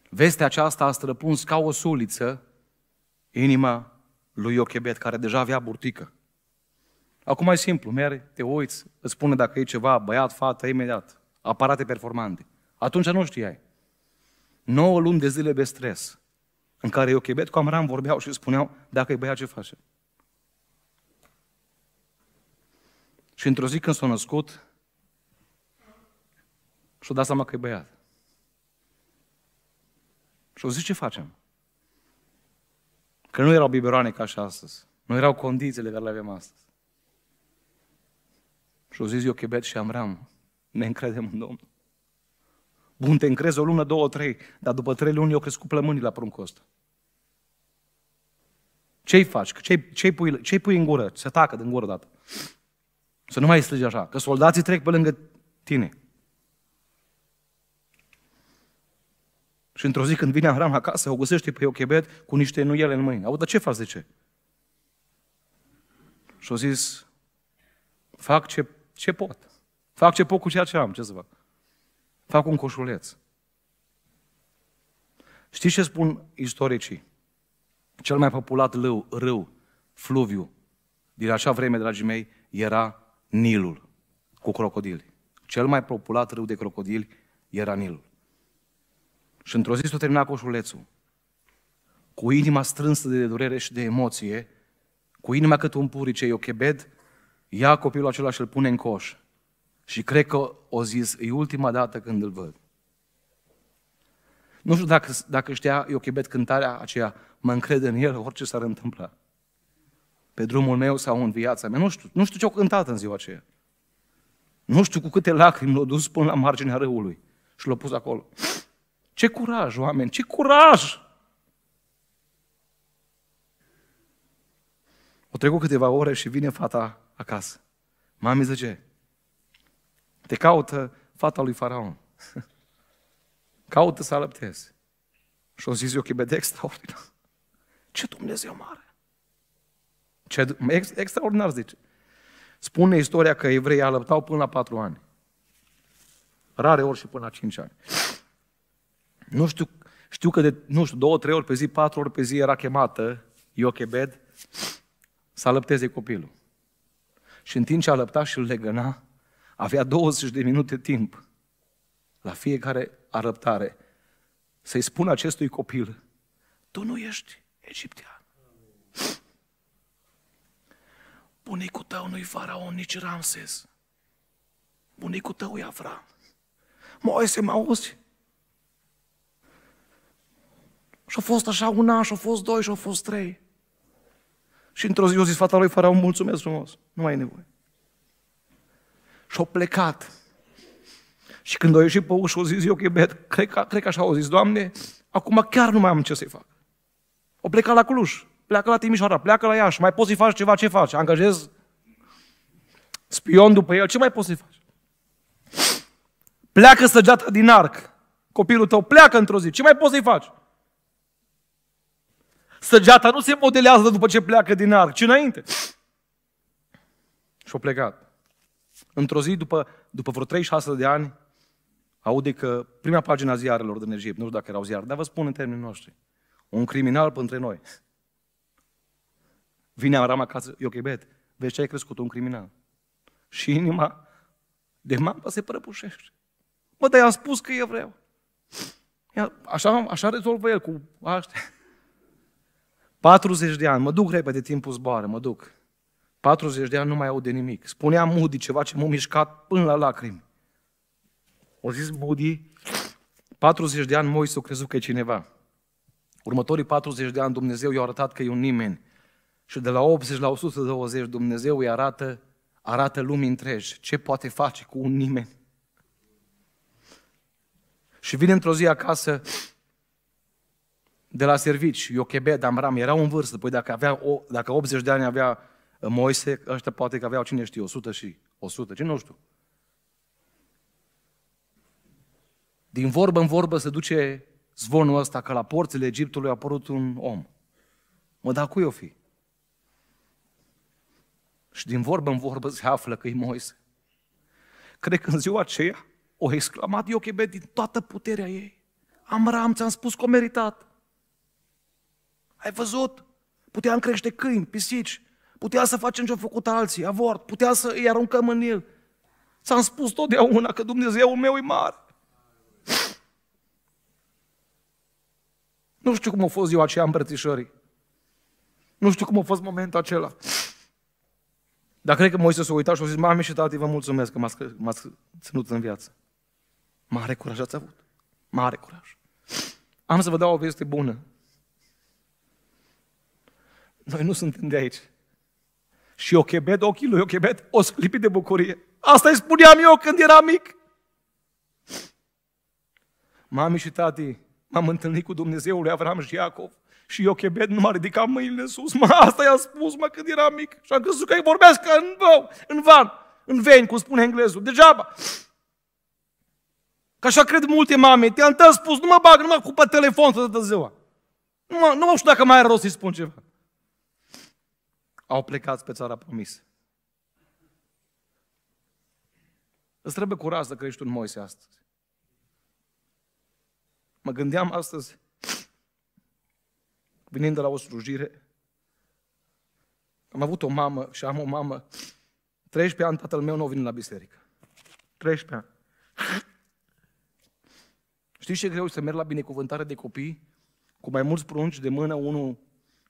Vestea aceasta a străpuns ca o suliță inima lui Iochebet, care deja avea burtică. Acum e simplu, mergi, te uiți, îți spune dacă e ceva, băiat, fată, imediat, aparate performante. Atunci nu știai. 9 luni de zile de stres, în care Iochebed cu Amram vorbeau și spuneau, dacă e băiat, ce face? Și într-o zi când s-a născut, și-a dat seama că e băiat. Și-a zis, ce facem? Că nu erau biberoane ca și astăzi. Nu erau condițiile care le avem astăzi. Și-a zis chebet și Amram, ne încredem în Domnul. Bun, te încrezi o lună, două, trei, dar după trei luni eu cresc cu plămânii la pruncul ăsta. Ce-i faci? Ce-i, ce pui, ce pui în gură? Se tacă din gură dată. Să nu mai strigi așa, că soldații trec pe lângă tine. Și într-o zi când vine Aram acasă, o găsește pe Iochebed cu niște nuiele în mâini. Audă, ce faci, de ce? Și-a zis, fac ce, ce pot. Fac ce pot cu ceea ce am, ce să fac. Fac un coșuleț. Știți ce spun istoricii? Cel mai populat lău, râu, fluviu, din acea vreme, dragii mei, era Nilul cu crocodili. Cel mai populat râu de crocodili era Nilul. Și într-o zi s-a terminat coșulețul. Cu inima strânsă de durere și de emoție, cu inima cât un purice, chebed, ia copilul acela și îl pune în coș. Și cred că o zis, e ultima dată când îl văd. Nu știu dacă, dacă știa Iochebet cântarea aceea, mă încred în el orice s-ar întâmpla. Pe drumul meu sau în viața mea, nu știu, nu știu ce-o cântat în ziua aceea. Nu știu cu câte lacrimi l-a dus până la marginea râului și l-a pus acolo. Ce curaj, oameni, ce curaj! O trecut câteva ore și vine fata acasă. Mami zice, te caută fata lui Faraon. Caută să alăpteze. Și o zis eu chibede extraordinar. Ce Dumnezeu mare! Ce, extraordinar zice. Spune istoria că evreii alăptau până la patru ani. Rare ori și până la cinci ani. Nu știu, știu că de, nu știu, două, trei ori pe zi, patru ori pe zi era chemată Iochebed să alăpteze copilul. Și în timp ce alăpta și îl legăna, avea 20 de minute timp la fiecare arătare să-i spun acestui copil, tu nu ești egiptean. Bunicul tău nu-i faraon, nici Ramses. Bunicul tău e Avram. Moise, mă auzi? Și-a fost așa un an, și-a fost doi, și-a fost trei. Și într-o zi o zis fata lui faraon, mulțumesc frumos, nu mai e nevoie și au plecat. Și când au ieșit pe ușă, au zis, eu că cred că, cred că așa au zis, Doamne, acum chiar nu mai am ce să-i fac. O pleca la Cluj, pleacă la Timișoara, pleacă la Iași, mai poți să-i faci ceva, ce faci? Angajezi spion după el, ce mai poți să-i faci? Pleacă săgeata din arc, copilul tău pleacă într-o zi, ce mai poți să-i faci? Săgeata nu se modelează după ce pleacă din arc, ci înainte. și o plecat. Într-o zi, după, după vreo 36 de ani, aude că prima pagina ziarelor din Egipt, nu știu dacă erau ziar, dar vă spun în termenii noștri, un criminal între noi. Vine Aram acasă, Iochebet, vezi ce ai crescut, un criminal. Și inima de mamă se prăbușește. Mă, dar i-am spus că e vreau. Așa, așa rezolvă el cu astea. 40 de ani, mă duc repede, timpul zboară, mă duc. 40 de ani nu mai de nimic. Spunea Moody ceva ce m-a mișcat până la lacrimi. O zis Moody, 40 de ani s-a crezut că e cineva. Următorii 40 de ani Dumnezeu i-a arătat că e un nimeni. Și de la 80 la 120 Dumnezeu îi arată, arată lumii întregi ce poate face cu un nimeni. Și vine într-o zi acasă de la servici, Iochebed, Amram, era un vârstă, păi dacă, avea, o, dacă 80 de ani avea Moise, ăștia poate că aveau, cine știe, 100 și 100, ce nu știu. Din vorbă în vorbă se duce zvonul ăsta că la porțile Egiptului a apărut un om. Mă, dar cui o fi? Și din vorbă în vorbă se află că e Moise. Cred că în ziua aceea o exclamat Iochebe din toată puterea ei. Am ram, ți-am spus că o meritat. Ai văzut? Puteam crește câini, pisici, Putea să facem ce-au făcut alții, avort, putea să îi aruncăm în el. s am spus totdeauna că Dumnezeu meu e mare. Nu știu cum a fost ziua aceea îmbrățișării. Nu știu cum a fost momentul acela. Dar cred că Moise s-a uitat și a zis, mami și tati, vă mulțumesc că m-ați, m-ați ținut în viață. Mare curaj ați avut. Mare curaj. Am să vă dau o veste bună. Noi nu suntem de aici. Și chebet ochii lui chebet o sclipit de bucurie. Asta îi spuneam eu când eram mic. Mami și tati, m-am întâlnit cu Dumnezeul lui Avram și Iacov. Și chebet nu m-a ridicat mâinile sus. Mă, asta i-am spus, mă, când eram mic. Și am crezut că îi vorbesc în, bău, în van, în veni, cum spune englezul. Degeaba. Că așa cred multe mame. Te-am spus, nu mă bag nu mă cupă telefon toată ziua. Nu mă, nu mă știu dacă mai are rost să-i spun ceva au plecat pe țara promisă. Îți trebuie curaj să crești un Moise astăzi. Mă gândeam astăzi, venind de la o slujire, am avut o mamă și am o mamă, 13 ani tatăl meu nu a venit la biserică. 13 ani. Știi ce greu să merg la binecuvântare de copii? Cu mai mulți prunci de mână, unul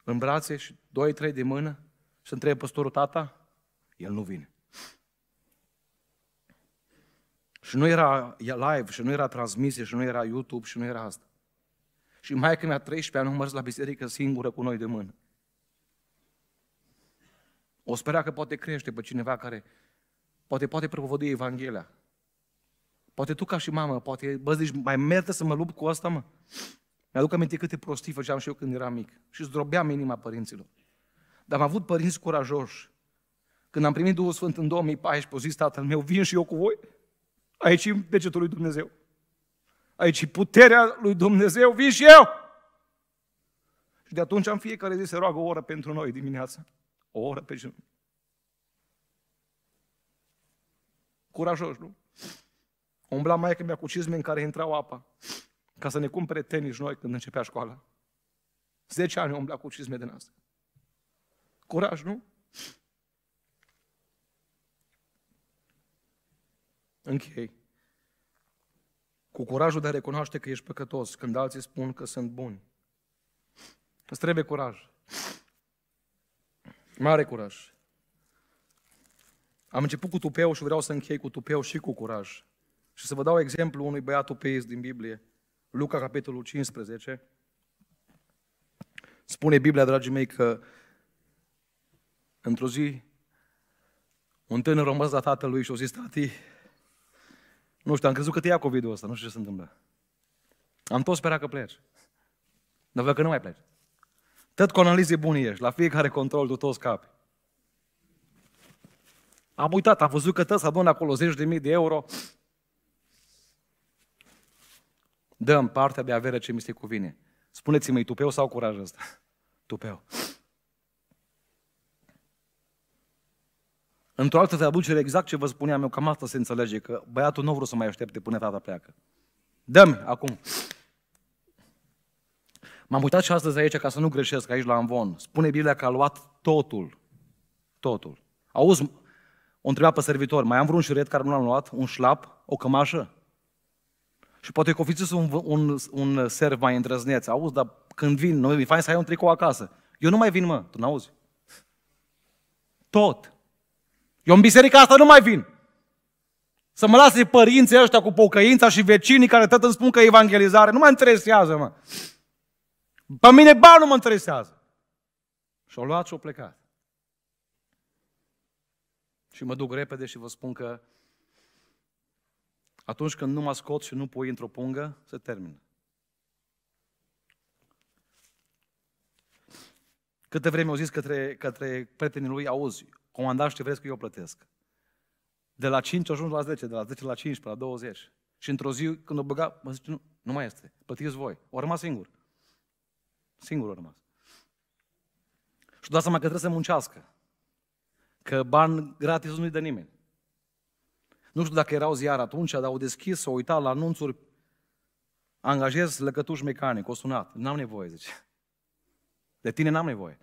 în brațe și doi, trei de mână? Și întrebe păstorul tata, el nu vine. Și nu era live, și nu era transmisie, și nu era YouTube, și nu era asta. Și mai când mi-a 13 ani, am mers la biserică singură cu noi de mână. O spera că poate crește pe cineva care poate poate propovădui Evanghelia. Poate tu ca și mamă, poate, bă, zici, mai merită să mă lupt cu asta, mă? Mi-aduc aminte câte prostii făceam și eu când eram mic. Și zdrobeam inima părinților. Dar am avut părinți curajoși. Când am primit Duhul Sfânt în 2014, au zis tatăl meu, vin și eu cu voi. Aici e degetul lui Dumnezeu. Aici e puterea lui Dumnezeu, vin și eu! Și de atunci am fiecare zi se roagă o oră pentru noi dimineața. O oră pe genunchi. Curajoși, nu? Umbla mai că mi-a cu cizme în care intrau apa ca să ne cumpere tenis noi când începea școala. Zece ani umbla cu cizme din asta. Curaj, nu? Închei. Cu curajul de a recunoaște că ești păcătos când alții spun că sunt buni. Îți trebuie curaj. Mare curaj. Am început cu tupeu și vreau să închei cu tupeu și cu curaj. Și să vă dau exemplu unui băiat tupeist din Biblie. Luca, capitolul 15. Spune Biblia, dragii mei, că Într-o zi, un tânăr rămas la tatălui și-a zis, tati, nu știu, am crezut că te ia covid ăsta, nu știu ce se întâmplă. Am tot sperat că pleci. Dar văd că nu mai pleci. Tot cu analize bune ești, la fiecare control tu tot scapi. Am uitat, am văzut că tăți adună acolo zeci de mii de euro. Dăm partea de avere ce mi se cuvine. Spuneți-mi, tupeu sau curaj ăsta? Tupeu. Într-o altă traducere, exact ce vă spuneam eu, cam asta se înțelege, că băiatul nu vrea să mai aștepte până tata pleacă. Dăm, acum. M-am uitat și astăzi aici ca să nu greșesc aici la Amvon. Spune Biblia că a luat totul. Totul. Auzi, o întreba pe servitor, mai am vreun șuret care nu l-am luat? Un șlap? O cămașă? Și poate că ofițul un, un, un serv mai îndrăzneț. Auzi, dar când vin, noi, e fain să ai un tricou acasă. Eu nu mai vin, mă, tu n-auzi. Tot. Eu în biserica asta nu mai vin. Să mă lase părinții ăștia cu pocăința și vecinii care tot îmi spun că e evangelizare. Nu mă interesează, mă. Pe mine ba nu mă interesează. Și-o luat și-o plecat. Și mă duc repede și vă spun că atunci când nu mă scot și nu pui într-o pungă, se termină. Câte vreme au zis către, către prietenii lui, auzi, Comandați ce vreți că eu plătesc. De la 5 ajungi la 10, de la 10 la 15, la 20. Și într-o zi, când o băga, mă zice, nu, nu mai este, plătiți voi. O rămas singur. Singur o rămas. Și dați seama că trebuie să muncească. Că bani gratis nu-i de nimeni. Nu știu dacă erau ziar atunci, dar au deschis, au uitat la anunțuri. Angajez lăcătuș mecanic, o sunat. N-am nevoie, zice. De tine n-am nevoie.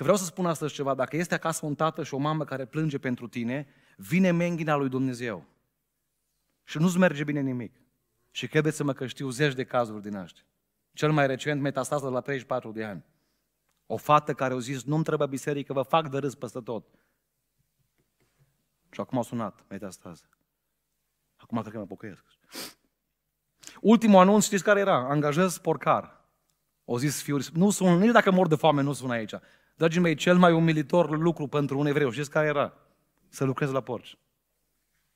Că vreau să spun astăzi ceva, dacă este acasă un tată și o mamă care plânge pentru tine, vine menghina lui Dumnezeu. Și nu-ți merge bine nimic. Și credeți-mă că știu zeci de cazuri din aștia. Cel mai recent, metastază la 34 de ani. O fată care a zis, nu-mi trebuie biserică, vă fac de râs peste tot. Și acum a sunat metastază. Acum cred că mă pocăiesc. Ultimul anunț, știți care era? Angajez porcar. O zis fiul, nu sunt, nici dacă mor de foame, nu sunt aici. Dragii mei, cel mai umilitor lucru pentru un evreu, știți care era? Să lucrezi la porci.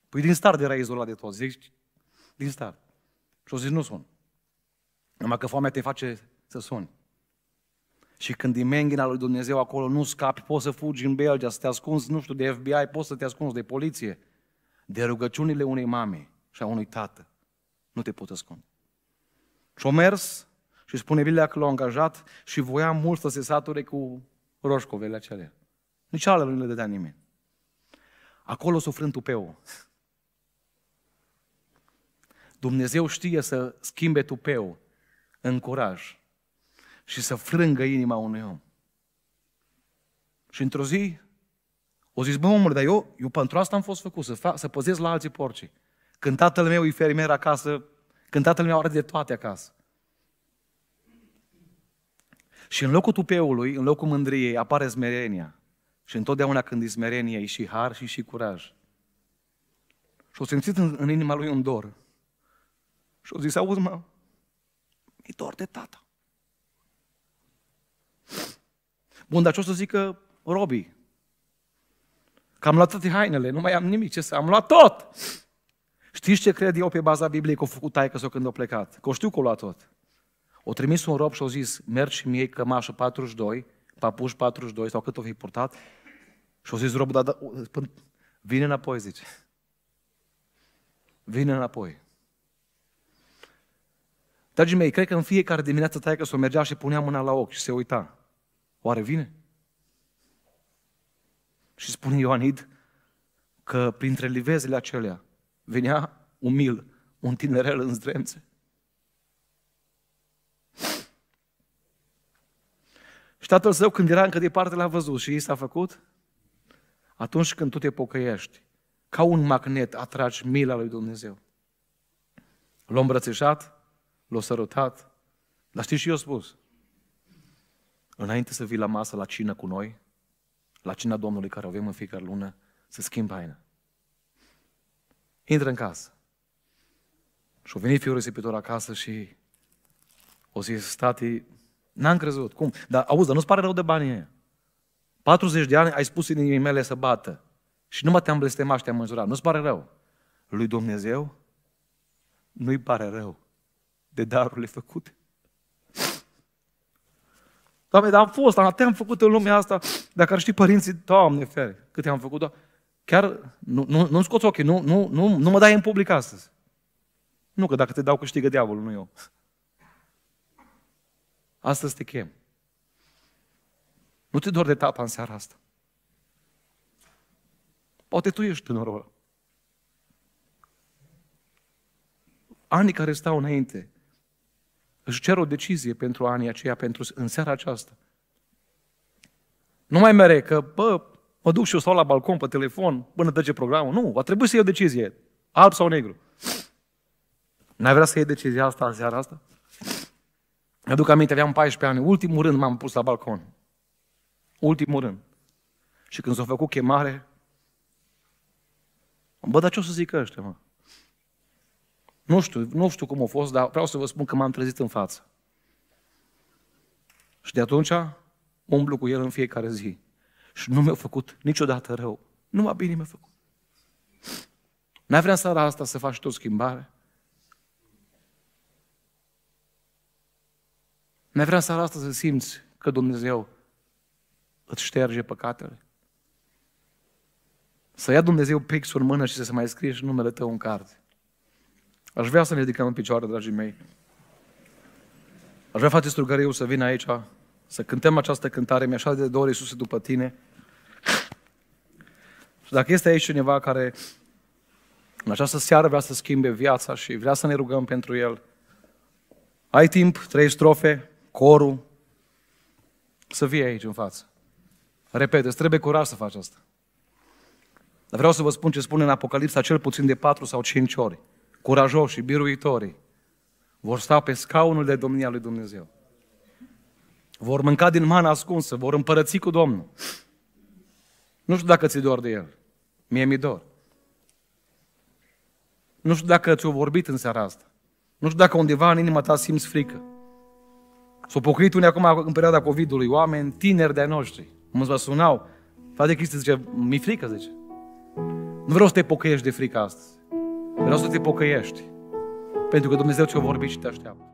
Păi din start era izolat de toți, zici? Din start. Și o zis, nu sun. Numai că foamea te face să suni. Și când din menghina lui Dumnezeu acolo nu scapi, poți să fugi în Belgia, să te ascunzi, nu știu, de FBI, poți să te ascunzi de poliție. De rugăciunile unei mame și a unui tată. Nu te pot ascunde. Și-o mers și spune Biblia că l-a angajat și voia mult să se sature cu roșcovele acelea. Nu cealaltă nu le dădea nimeni. Acolo sufrând tupeul. Dumnezeu știe să schimbe tupeul în curaj și să frângă inima unui om. Și într-o zi, o zis, bă, omule, dar eu, eu pentru asta am fost făcut, să, fac, să păzesc la alții porcii. Când tatăl meu e fermier acasă, când tatăl meu are de toate acasă. Și în locul tupeului, în locul mândriei, apare zmerenia. Și întotdeauna când e zmerenie, e și har și și curaj. Și o simțit în, în inima lui un dor. Și o zis, auzi mă, mi-e dor de tata. Bun, dar ce o să zică Robi? Că am luat toate hainele, nu mai am nimic, ce să am luat tot! Știți ce cred eu pe baza Bibliei că a făcut taică sau când a plecat? Că o știu că o luat tot. O trimis un rob și au zis, mergi și mie cămașă 42, papuș 42 sau cât o fi purtat. Și au zis robul, da, da, vine înapoi, zice. Vine înapoi. Dragii mei, cred că în fiecare dimineață că să o mergea și punea mâna la ochi și se uita. Oare vine? Și spune Ioanid că printre livezele acelea venea umil un tinerel în zdrențe. Și tatăl său, când era încă departe, l-a văzut și i s-a făcut. Atunci când tu te pocăiești, ca un magnet atragi mila lui Dumnezeu. L-a îmbrățișat, l-a sărutat, dar știți și eu spus, înainte să vii la masă, la cină cu noi, la cina Domnului care o avem în fiecare lună, să schimbi haina. Intră în casă. Și-a venit fiul risipitor acasă și o zis, tati, N-am crezut. Cum? Dar auzi, dar nu-ți pare rău de banii ăia. 40 de ani ai spus inimii mele să bată. Și mă te-am blestemat și te-am înjurat. Nu-ți pare rău. Lui Dumnezeu nu-i pare rău de darurile făcute. Doamne, dar am fost, am te-am făcut în lumea asta. Dacă ar ști părinții, Doamne fere, câte am făcut, doamne. Chiar nu, nu, nu scoți ochii, nu, nu, nu, nu mă dai în public astăzi. Nu, că dacă te dau câștigă diavolul, nu eu. Astăzi te chem. Nu te dor de tata în seara asta. Poate tu ești tânărul ăla. Anii care stau înainte își cer o decizie pentru anii aceia, pentru în seara aceasta. Nu mai mere că, bă, mă duc și eu stau la balcon pe telefon până trece programul. Nu, va trebui să iei o decizie. Alb sau negru. N-ai vrea să iei decizia asta în seara asta? Mi-aduc aminte, aveam 14 ani, ultimul rând m-am pus la balcon. Ultimul rând. Și când s-a făcut chemare, bă, dar ce o să zic ăștia, mă? Nu știu, nu știu cum a fost, dar vreau să vă spun că m-am trezit în față. Și de atunci umblu cu el în fiecare zi. Și nu mi-a făcut niciodată rău. Numai bine mi-a făcut. N-ai vrea să seara asta să faci tu schimbare? N-ai vrea în seara asta să simți că Dumnezeu îți șterge păcatele? Să ia Dumnezeu pixul în mână și să se mai scrie și numele tău în carte. Aș vrea să ne ridicăm în picioare, dragii mei. Aș vrea, faceți rugăriu, să vin aici, să cântăm această cântare, mi-așa de dor Iisus după tine. Și dacă este aici cineva care în această seară vrea să schimbe viața și vrea să ne rugăm pentru el, ai timp, trei strofe, corul, să vii aici în față. Repet, îți trebuie curaj să faci asta. Dar vreau să vă spun ce spune în Apocalipsa cel puțin de patru sau cinci ori. Curajoși, biruitorii vor sta pe scaunul de domnia lui Dumnezeu. Vor mânca din mana ascunsă, vor împărăți cu Domnul. Nu știu dacă ți dor de el. Mie mi e dor. Nu știu dacă ți-o vorbit în seara asta. Nu știu dacă undeva în inima ta simți frică. S-au pocăit unii acum în perioada COVID-ului, oameni tineri de-ai noștri. Mulți vă sunau. Frate Cristi zice, mi frică, zice. Nu vreau să te pocăiești de frică astăzi. Vreau să te pocăiești. Pentru că Dumnezeu ce o vorbi și te așteaptă.